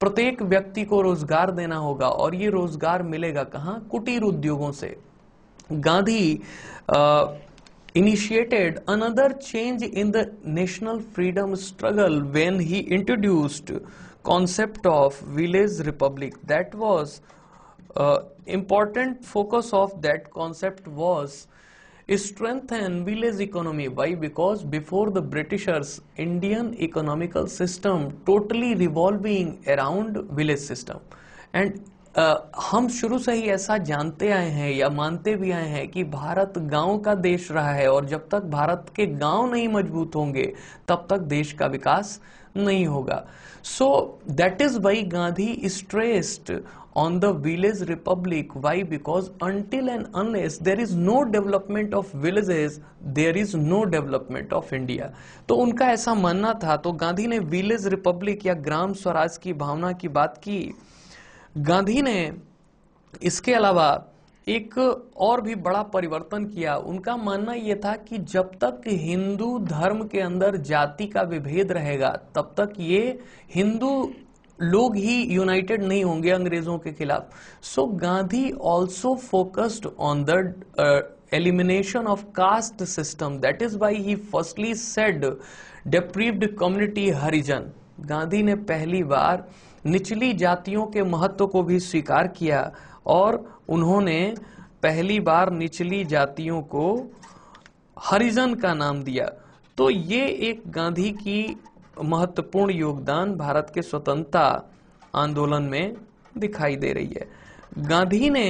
प्रत्येक व्यक्ति को रोजगार देना होगा और ये रोजगार मिलेगा कहाँ कुटीर उद्योगों से गांधी आ, initiated another change in the national freedom struggle when he introduced concept of village republic that was uh, important focus of that concept was strengthen village economy why because before the britishers indian economical system totally revolving around village system and आ, हम शुरू से ही ऐसा जानते आए हैं या मानते भी आए हैं कि भारत गांव का देश रहा है और जब तक भारत के गांव नहीं मजबूत होंगे तब तक देश का विकास नहीं होगा so that is why Gandhi stressed on the village republic why because until and unless there is no development of villages there is no development of India तो उनका ऐसा मानना था तो गांधी ने विलेज रिपब्लिक या ग्राम स्वराज की भावना की बात की गांधी ने इसके अलावा एक और भी बड़ा परिवर्तन किया उनका मानना यह था कि जब तक हिंदू धर्म के अंदर जाति का विभेद रहेगा तब तक ये हिंदू लोग ही यूनाइटेड नहीं होंगे अंग्रेजों के खिलाफ so Gandhi also focused on the elimination of caste system that is why he firstly said deprived community Harijan Gandhi ने पहली बार निचली जातियों के महत्व को भी स्वीकार किया और उन्होंने पहली बार निचली जातियों को हरिजन का नाम दिया तो ये एक गांधी की महत्वपूर्ण योगदान भारत के स्वतंत्रता आंदोलन में दिखाई दे रही है गांधी ने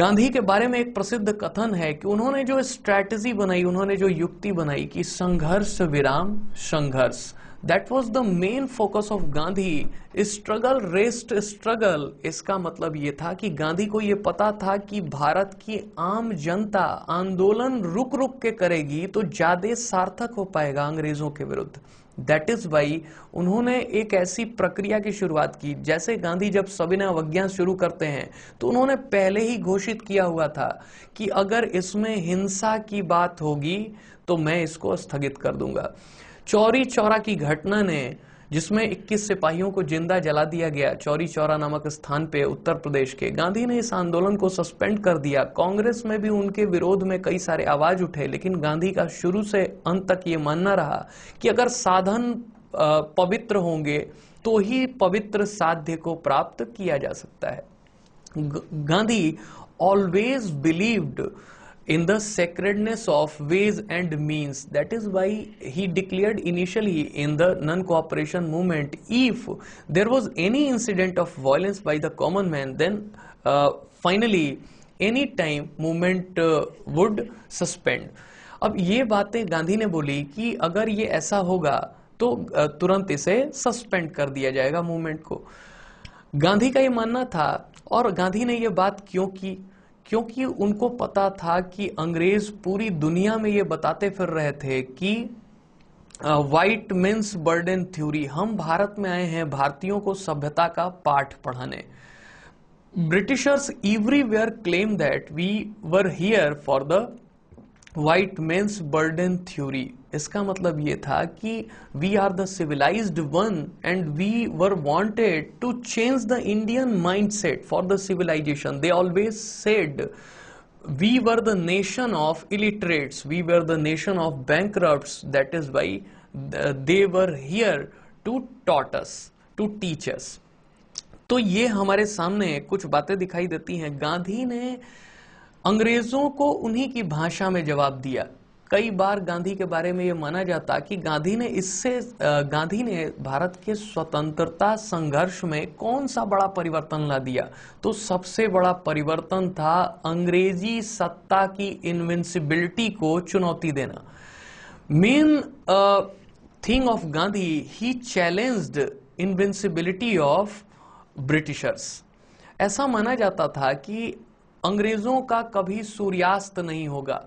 गांधी के बारे में एक प्रसिद्ध कथन है कि उन्होंने जो स्ट्रैटेजी बनाई उन्होंने जो युक्ति बनाई कि संघर्ष विराम संघर्ष that was the main focus of Gandhi struggle rest struggle इसका मतलब ये था कि गांधी को ये पता था कि भारत की आम जनता आंदोलन रुक रुक के करेगी तो ज्यादा सार्थक हो पाएगा अंग्रेजों के विरुद्ध दैट इज वाई उन्होंने एक ऐसी प्रक्रिया की शुरुआत की जैसे गांधी जब सविनय अवज्ञा शुरू करते हैं तो उन्होंने पहले ही घोषित किया हुआ था कि अगर इसमें हिंसा की बात होगी तो मैं इसको स्थगित कर दूंगा चौरी चौरा की घटना ने जिसमें 21 सिपाहियों को जिंदा जला दिया गया चौरी चौरा नामक स्थान पे उत्तर प्रदेश के गांधी ने इस आंदोलन को सस्पेंड कर दिया कांग्रेस में भी उनके विरोध में कई सारे आवाज उठे लेकिन गांधी का शुरू से अंत तक ये मानना रहा कि अगर साधन पवित्र होंगे तो ही पवित्र साध्य को प्राप्त किया जा सकता है Gandhi always believed in the sacredness of ways and means that is why he declared initially in the non-cooperation movement if there was any incident of violence by the common man then uh, finally any time movement uh, would suspend अब ये बातें गांधी ने बोली कि अगर ये ऐसा होगा तो तुरंत इसे सस्पेंड कर दिया जाएगा मूवमेंट को गांधी का ये मानना था और गांधी ने ये बात क्यों की क्योंकि उनको पता था कि अंग्रेज पूरी दुनिया में ये बताते फिर रहे थे कि वाइट मेन्स बर्डन थ्योरी हम भारत में आए हैं भारतीयों को सभ्यता का पाठ पढ़ाने Britishers were claim that we were here for the white men's burden theory इसका मतलब ये था कि we are the civilised one and we were wanted to change the Indian mindset for the civilisation they always said we were the nation of illiterates we were the nation of bankrupts that is why uh, they were here to taught us to तो ये हमारे सामने कुछ बातें दिखाई देती हैं गांधी ने अंग्रेजों को उन्हीं की भाषा में जवाब दिया कई बार गांधी के बारे में ये माना जाता कि गांधी ने इससे गांधी ने भारत के स्वतंत्रता संघर्ष में कौन सा बड़ा परिवर्तन ला दिया तो सबसे बड़ा परिवर्तन था अंग्रेजी सत्ता की इन्विंसिबिलिटी को चुनौती देना main thing of Gandhi he challenged invincibility of Britishers ऐसा माना जाता था कि अंग्रेजों का कभी सूर्यास्त नहीं होगा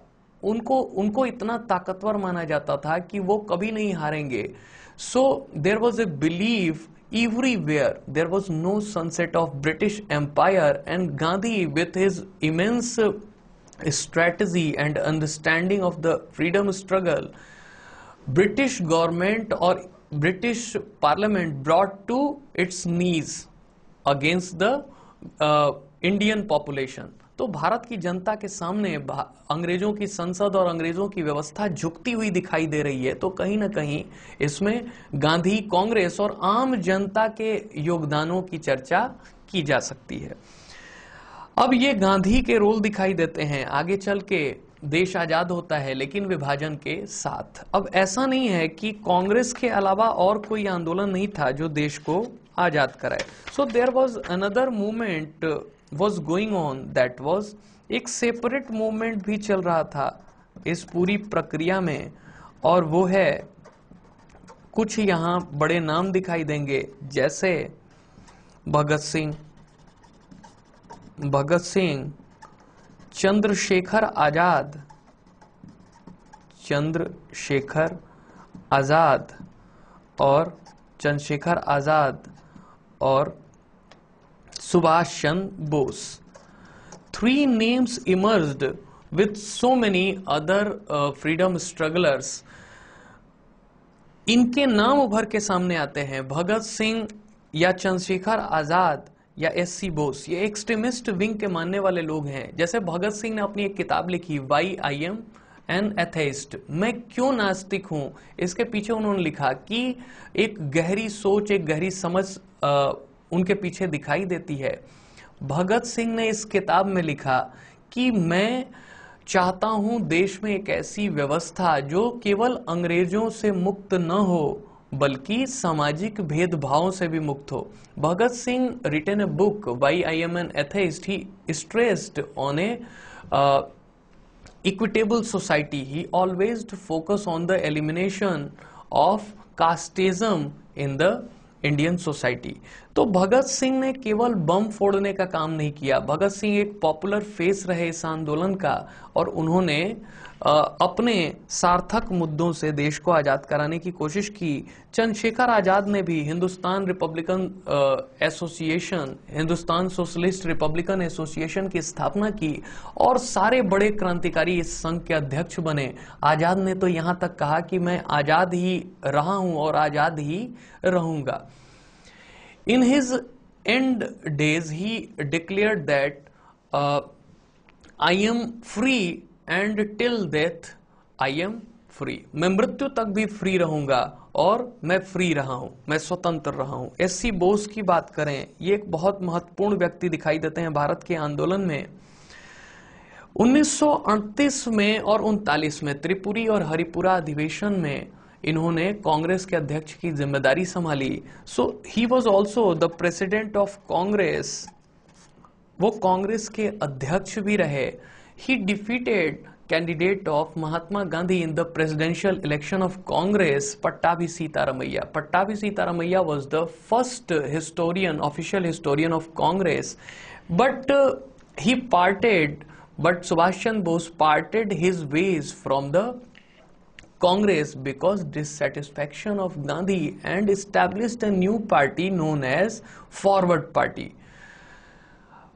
उनको उनको इतना ताकतवर माना जाता था कि वो कभी नहीं हारेंगे so there was a believe everywhere there was no sunset of british empire and gandhi with his immense strategy and understanding of the freedom struggle british government or british parliament brought to its knees against the uh, indian population तो भारत की जनता के सामने अंग्रेजों की संसद और अंग्रेजों की व्यवस्था झुकती हुई दिखाई दे रही है तो कहीं ना कहीं इसमें गांधी कांग्रेस और आम जनता के योगदानों की चर्चा की जा सकती है अब ये गांधी के रोल दिखाई देते हैं आगे चल के देश आजाद होता है लेकिन विभाजन के साथ अब ऐसा नहीं है कि कांग्रेस के अलावा और कोई आंदोलन नहीं था जो देश को आजाद कराए so there was another movement was going on that was एक सेपरेट मूवमेंट भी चल रहा था इस पूरी प्रक्रिया में और वो है कुछ यहाँ बड़े नाम दिखाई देंगे जैसे भगत सिंह भगत सिंह चंद्रशेखर आजाद चंद्रशेखर आजाद और चंद्रशेखर आजाद और Subhash Chandra Bose. Three names emerged with so many other uh, freedom strugglers. इनके नाम उभर के सामने आते हैं भगत सिंह या चंद्रशेखर आजाद या एस सी बोस ये एक्सट्रीमिस्ट विंग के मानने वाले लोग हैं जैसे भगत सिंह ने अपनी एक किताब लिखी why I am an atheist मैं क्यों नास्तिक हूं इसके पीछे उन्होंने लिखा कि एक गहरी सोच एक गहरी समझ आ, uh, उनके पीछे दिखाई देती है भगत सिंह ने इस किताब में लिखा कि मैं चाहता हूं देश में एक ऐसी व्यवस्था जो केवल अंग्रेजों से मुक्त न हो बल्कि सामाजिक भेदभाव से भी मुक्त हो Bhagat Singh written a book why I am an atheist he stressed on a equitable society he always focus on the elimination of casteism in the Indian society तो भगत सिंह ने केवल बम फोड़ने का काम नहीं किया भगत सिंह एक पॉपुलर फेस रहे इस आंदोलन का और उन्होंने अपने सार्थक मुद्दों से देश को आज़ाद कराने की कोशिश की चंद्रशेखर आज़ाद ने भी Hindustan Republican Association Hindustan Socialist Republican Association की स्थापना की और सारे बड़े क्रांतिकारी इस संघ के अध्यक्ष बने आज़ाद ने तो यहाँ तक कहा कि मैं आज़ाद ही रहा हूं और आज़ाद ही रहूंगा In his end days, he declared that uh, I am free and till death I am free. मैं मृत्यु तक भी फ्री रहूंगा और मैं फ्री रहा हूं मैं स्वतंत्र रहा हूं एस सी बोस की बात करें ये एक बहुत महत्वपूर्ण व्यक्ति दिखाई देते हैं भारत के आंदोलन में 1938 में और उनतालीस में त्रिपुरी और हरिपुरा अधिवेशन में इन्होंने कांग्रेस के अध्यक्ष की जिम्मेदारी संभाली so he was also the president of Congress वो कांग्रेस के अध्यक्ष भी रहे he defeated candidate of Mahatma Gandhi in the presidential election of Congress Pattabhi Patta Pattabhi Sitaramayya was the first historian official historian of Congress but he parted but Subhash Chandra Bose parted his ways from the Congress because dissatisfaction of Gandhi and establish new party known as Forward Party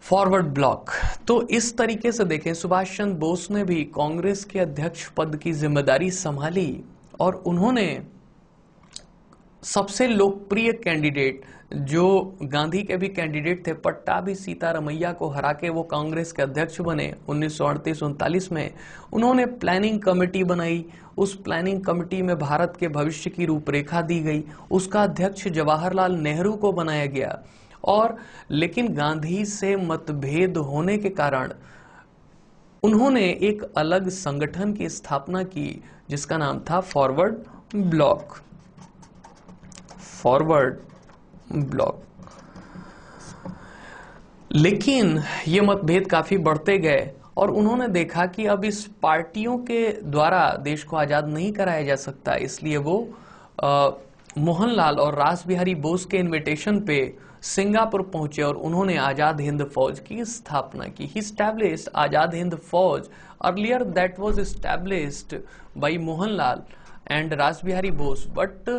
Forward Bloc तो इस तरीके से देखें सुभाष चंद्र बोस ने भी कांग्रेस के अध्यक्ष पद की जिम्मेदारी संभाली और उन्होंने सबसे लोकप्रिय कैंडिडेट जो गांधी के भी कैंडिडेट थे पट्टा भी सीतारमैया को हरा के वो कांग्रेस के अध्यक्ष बने उन्नीस सौ में उन्होंने प्लानिंग कमेटी बनाई उस प्लानिंग कमेटी में भारत के भविष्य की रूपरेखा दी गई उसका अध्यक्ष जवाहरलाल नेहरू को बनाया गया और लेकिन गांधी से मतभेद होने के कारण उन्होंने एक अलग संगठन की स्थापना की जिसका नाम था फॉरवर्ड ब्लॉक फॉरवर्ड ब्लॉक लेकिन ये मतभेद काफी बढ़ते गए और उन्होंने देखा कि अब इस पार्टियों के द्वारा देश को आजाद नहीं कराया जा सकता इसलिए वो मोहनलाल और रास बिहारी बोस के इनविटेशन पे सिंगापुर पहुंचे और उन्होंने आजाद हिंद फौज की स्थापना की ही establish Azad Hind Fauj earlier that was established by Mohanlal and Ras Bihari Bose but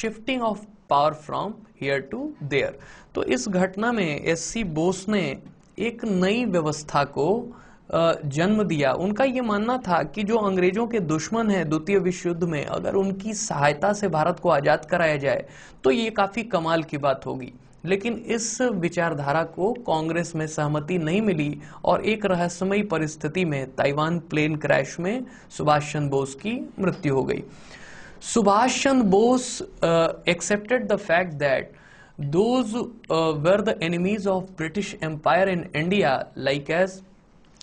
shifting of power from here to there तो इस घटना में एससी बोस ने एक नई व्यवस्था को जन्म दिया उनका ये मानना था कि जो अंग्रेजों के दुश्मन हैं द्वितीय विश्व युद्ध में अगर उनकी सहायता से भारत को आज़ाद कराया जाए तो ये काफ़ी कमाल की बात होगी लेकिन इस विचारधारा को कांग्रेस में सहमति नहीं मिली और एक रहस्यमयी परिस्थिति में ताइवान प्लेन क्रैश में सुभाष चंद्र बोस की मृत्यु हो गई Subhash Chandra Bose uh, accepted the fact that those uh, were the enemies of British Empire in India, like as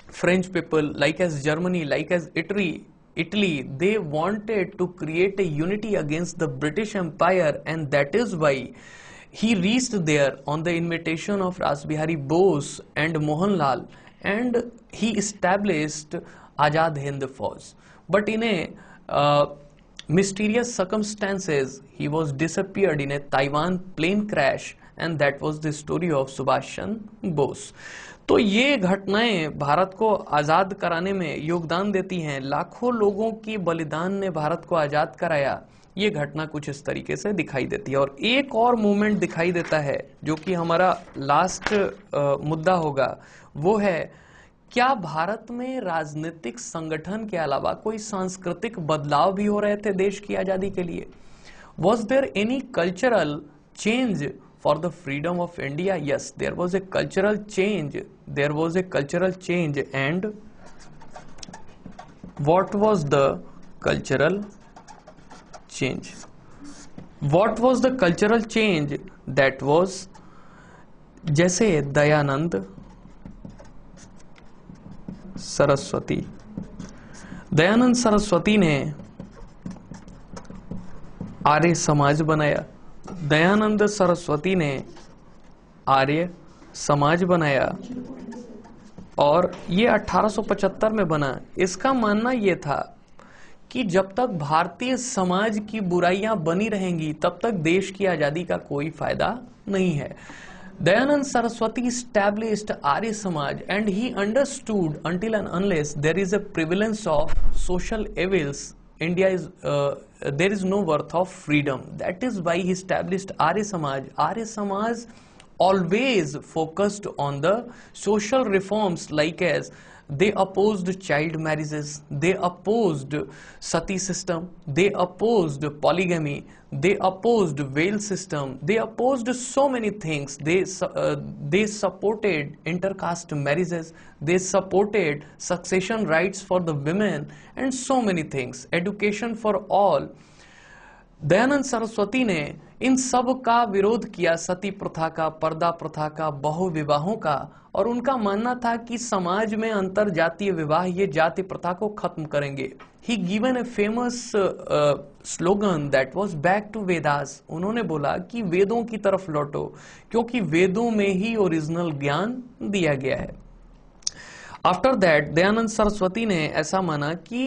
French people, like as Germany, like as Italy, Italy, they wanted to create a unity against the British Empire and that is why he reached there on the invitation of Rasbihari Bose and Mohanlal and he established Ajad Hind Force. But in a uh, mysterious circumstances he was disappeared in a taiwan plane crash and that was the story of subhashan चंद्र बोस तो ये घटनाएं भारत को आज़ाद कराने में योगदान देती हैं लाखों लोगों की बलिदान ने भारत को आज़ाद कराया ये घटना कुछ इस तरीके से दिखाई देती है और एक और मोमेंट दिखाई देता है जो कि हमारा लास्ट मुद्दा होगा वो है क्या भारत में राजनीतिक संगठन के अलावा कोई सांस्कृतिक बदलाव भी हो रहे थे देश की आजादी के लिए was there any cultural change for the freedom of India yes there was a cultural change there was a cultural change and what was the cultural change what was the cultural change that was जैसे दयानंद सरस्वती दयानंद सरस्वती ने आर्य समाज बनाया दयानंद सरस्वती ने आर्य समाज बनाया और ये 1875 में बना इसका मानना यह था कि जब तक भारतीय समाज की बुराइयां बनी रहेंगी तब तक देश की आजादी का कोई फायदा नहीं है Dayanand Saraswati established Arya Samaj and he understood until and unless there is a prevalence of social evils, India is, uh, there is no worth of freedom. That is why he established Arya Samaj. Arya Samaj always focused on the social reforms like as they opposed child marriages, they opposed sati system, they opposed polygamy, they opposed veil system, they opposed so many things. They, uh, they supported intercaste marriages, they supported succession rights for the women and so many things, education for all Dayanand Saraswati ने इन सब का विरोध किया सती प्रथा का पर्दा प्रथा का बहु विवाहों का और उनका मानना था कि समाज में अंतर जातीय विवाह ये जाति प्रथा को खत्म करेंगे he given a famous slogan that was back to Vedas उन्होंने बोला कि वेदों की तरफ लौटो क्योंकि वेदों में ही ओरिजिनल ज्ञान दिया गया है आफ्टर दैट दयानंद सरस्वती ने ऐसा माना कि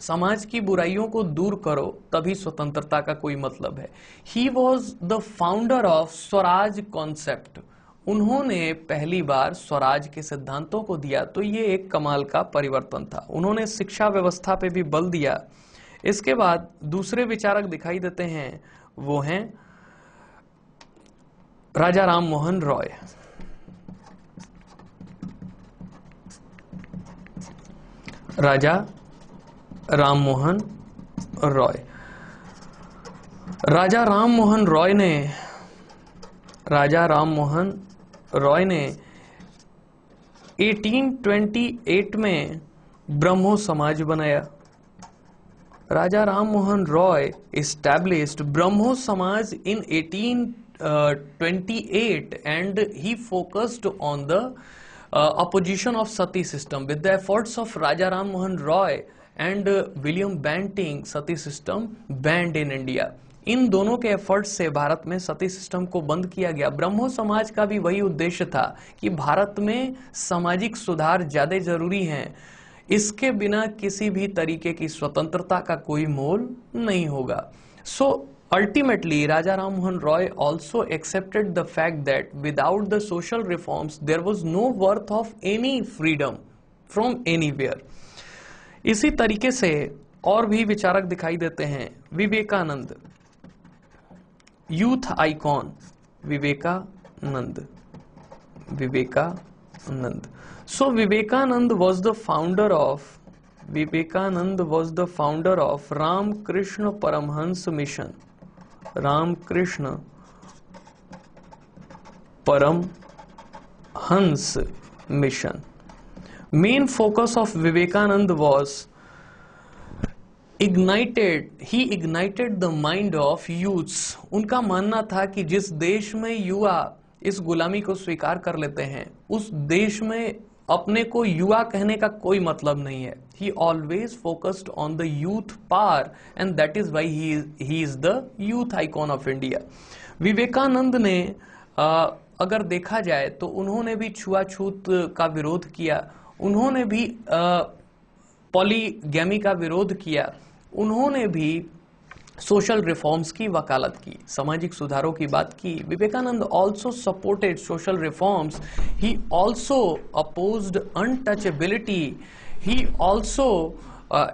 समाज की बुराइयों को दूर करो तभी स्वतंत्रता का कोई मतलब है he was the founder of swaraj concept उन्होंने पहली बार स्वराज के सिद्धांतों को दिया तो ये एक कमाल का परिवर्तन था उन्होंने शिक्षा व्यवस्था पे भी बल दिया इसके बाद दूसरे विचारक दिखाई देते हैं वो हैं राजा राम मोहन रॉय राजा राम मोहन रॉय राजा राम मोहन रॉय ने राजा राम मोहन रॉय ने 1828 में ब्रह्मो समाज बनाया Raja Ram Mohan Roy established Brahmo Samaj in 1828 and he focused on the opposition of sati system with the efforts of Raja Ram Mohan Roy and William Bentinck sati system banned in India इन दोनों के एफर्ट से भारत में सती सिस्टम को बंद किया गया ब्रह्मो समाज का भी वही उद्देश्य था कि भारत में सामाजिक सुधार ज्यादा जरूरी है इसके बिना किसी भी तरीके की स्वतंत्रता का कोई मोल नहीं होगा सो so, Ultimately, Raja Ram Mohan Roy also accepted the fact that without the social reforms, there was no worth of any freedom from anywhere. इसी तरीके से और भी विचारक दिखाई देते हैं Vivekananda youth icon Vivekananda Vivekananda so Vivekananda was the founder of Vivekananda was the founder of Ramakrishna Paramahamsa Mission Ramakrishna Paramahamsa Mission main focus of Vivekanand was ignited he ignited the mind of youths उनका मानना था कि जिस देश में युवा इस गुलामी को स्वीकार कर लेते हैं उस देश में अपने को युवा कहने का कोई मतलब नहीं है he always focused on the youth पार and that is why he is the youth icon of India Vivekananda ने आ, अगर देखा जाए तो उन्होंने भी छुआछूत का विरोध किया उन्होंने भी पॉलीगैमी का विरोध किया उन्होंने भी सोशल रिफॉर्म्स की वकालत की सामाजिक सुधारों की बात की Vivekananda also supported social reforms he also opposed untouchability he also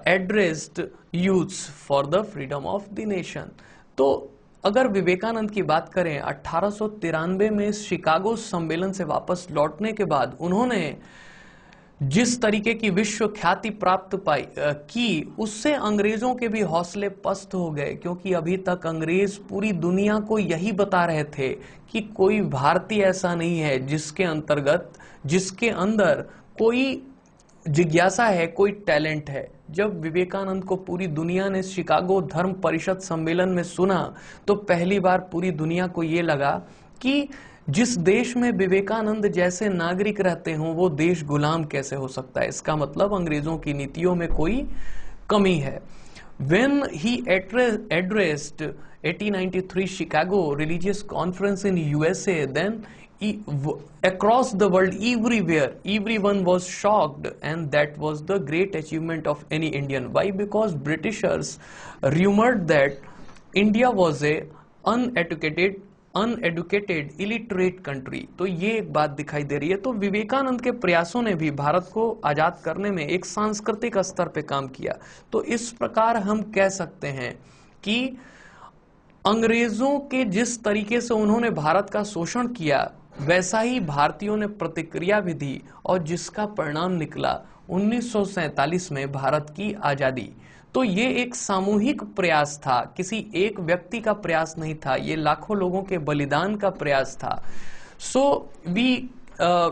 addressed youths for the freedom of the nation तो अगर विवेकानंद की बात करें अट्ठारह में शिकागो सम्मेलन से वापस लौटने के बाद उन्होंने जिस तरीके की विश्व ख्याति प्राप्त पाई की उससे अंग्रेजों के भी हौसले पस्त हो गए क्योंकि अभी तक अंग्रेज पूरी दुनिया को यही बता रहे थे कि कोई भारतीय ऐसा नहीं है जिसके अंतर्गत जिसके अंदर कोई जिज्ञासा है कोई टैलेंट है जब विवेकानंद को पूरी दुनिया ने शिकागो धर्म परिषद सम्मेलन में सुना तो पहली बार पूरी दुनिया को ये लगा कि जिस देश में विवेकानंद जैसे नागरिक रहते हों वो देश गुलाम कैसे हो सकता है इसका मतलब अंग्रेजों की नीतियों में कोई कमी है when he address, addressed 1893 Chicago religious conference in USA then he, across the world everywhere everyone was shocked and that was the great achievement of any Indian why because Britishers rumored that India was a uneducated uneducated illiterate country तो ये एक बात दिखाई दे रही है तो विवेकानंद के प्रयासों ने भी भारत को आज़ाद करने में एक सांस्कृतिक स्तर पे काम किया तो इस प्रकार हम कह सकते हैं कि अंग्रेजों के जिस तरीके से उन्होंने भारत का शोषण किया वैसा ही भारतीयों ने प्रतिक्रिया भी दी और जिसका परिणाम निकला उन्नीस में भारत की आज़ादी तो ये एक सामूहिक प्रयास था किसी एक व्यक्ति का प्रयास नहीं था ये लाखों लोगों के बलिदान का प्रयास था so we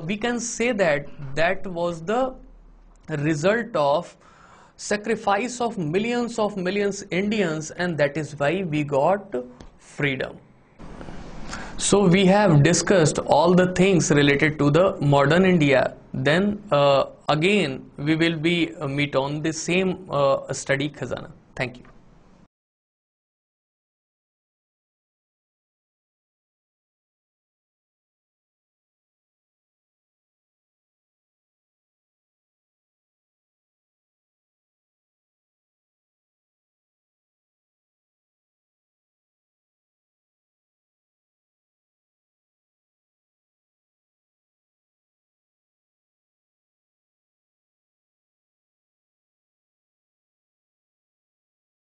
we can say that that was the result of sacrifice of millions of millions Indians and that is why we got freedom so we have discussed all the things related to the modern India then uh, again we will be uh, meet on the same uh, study khazana thank you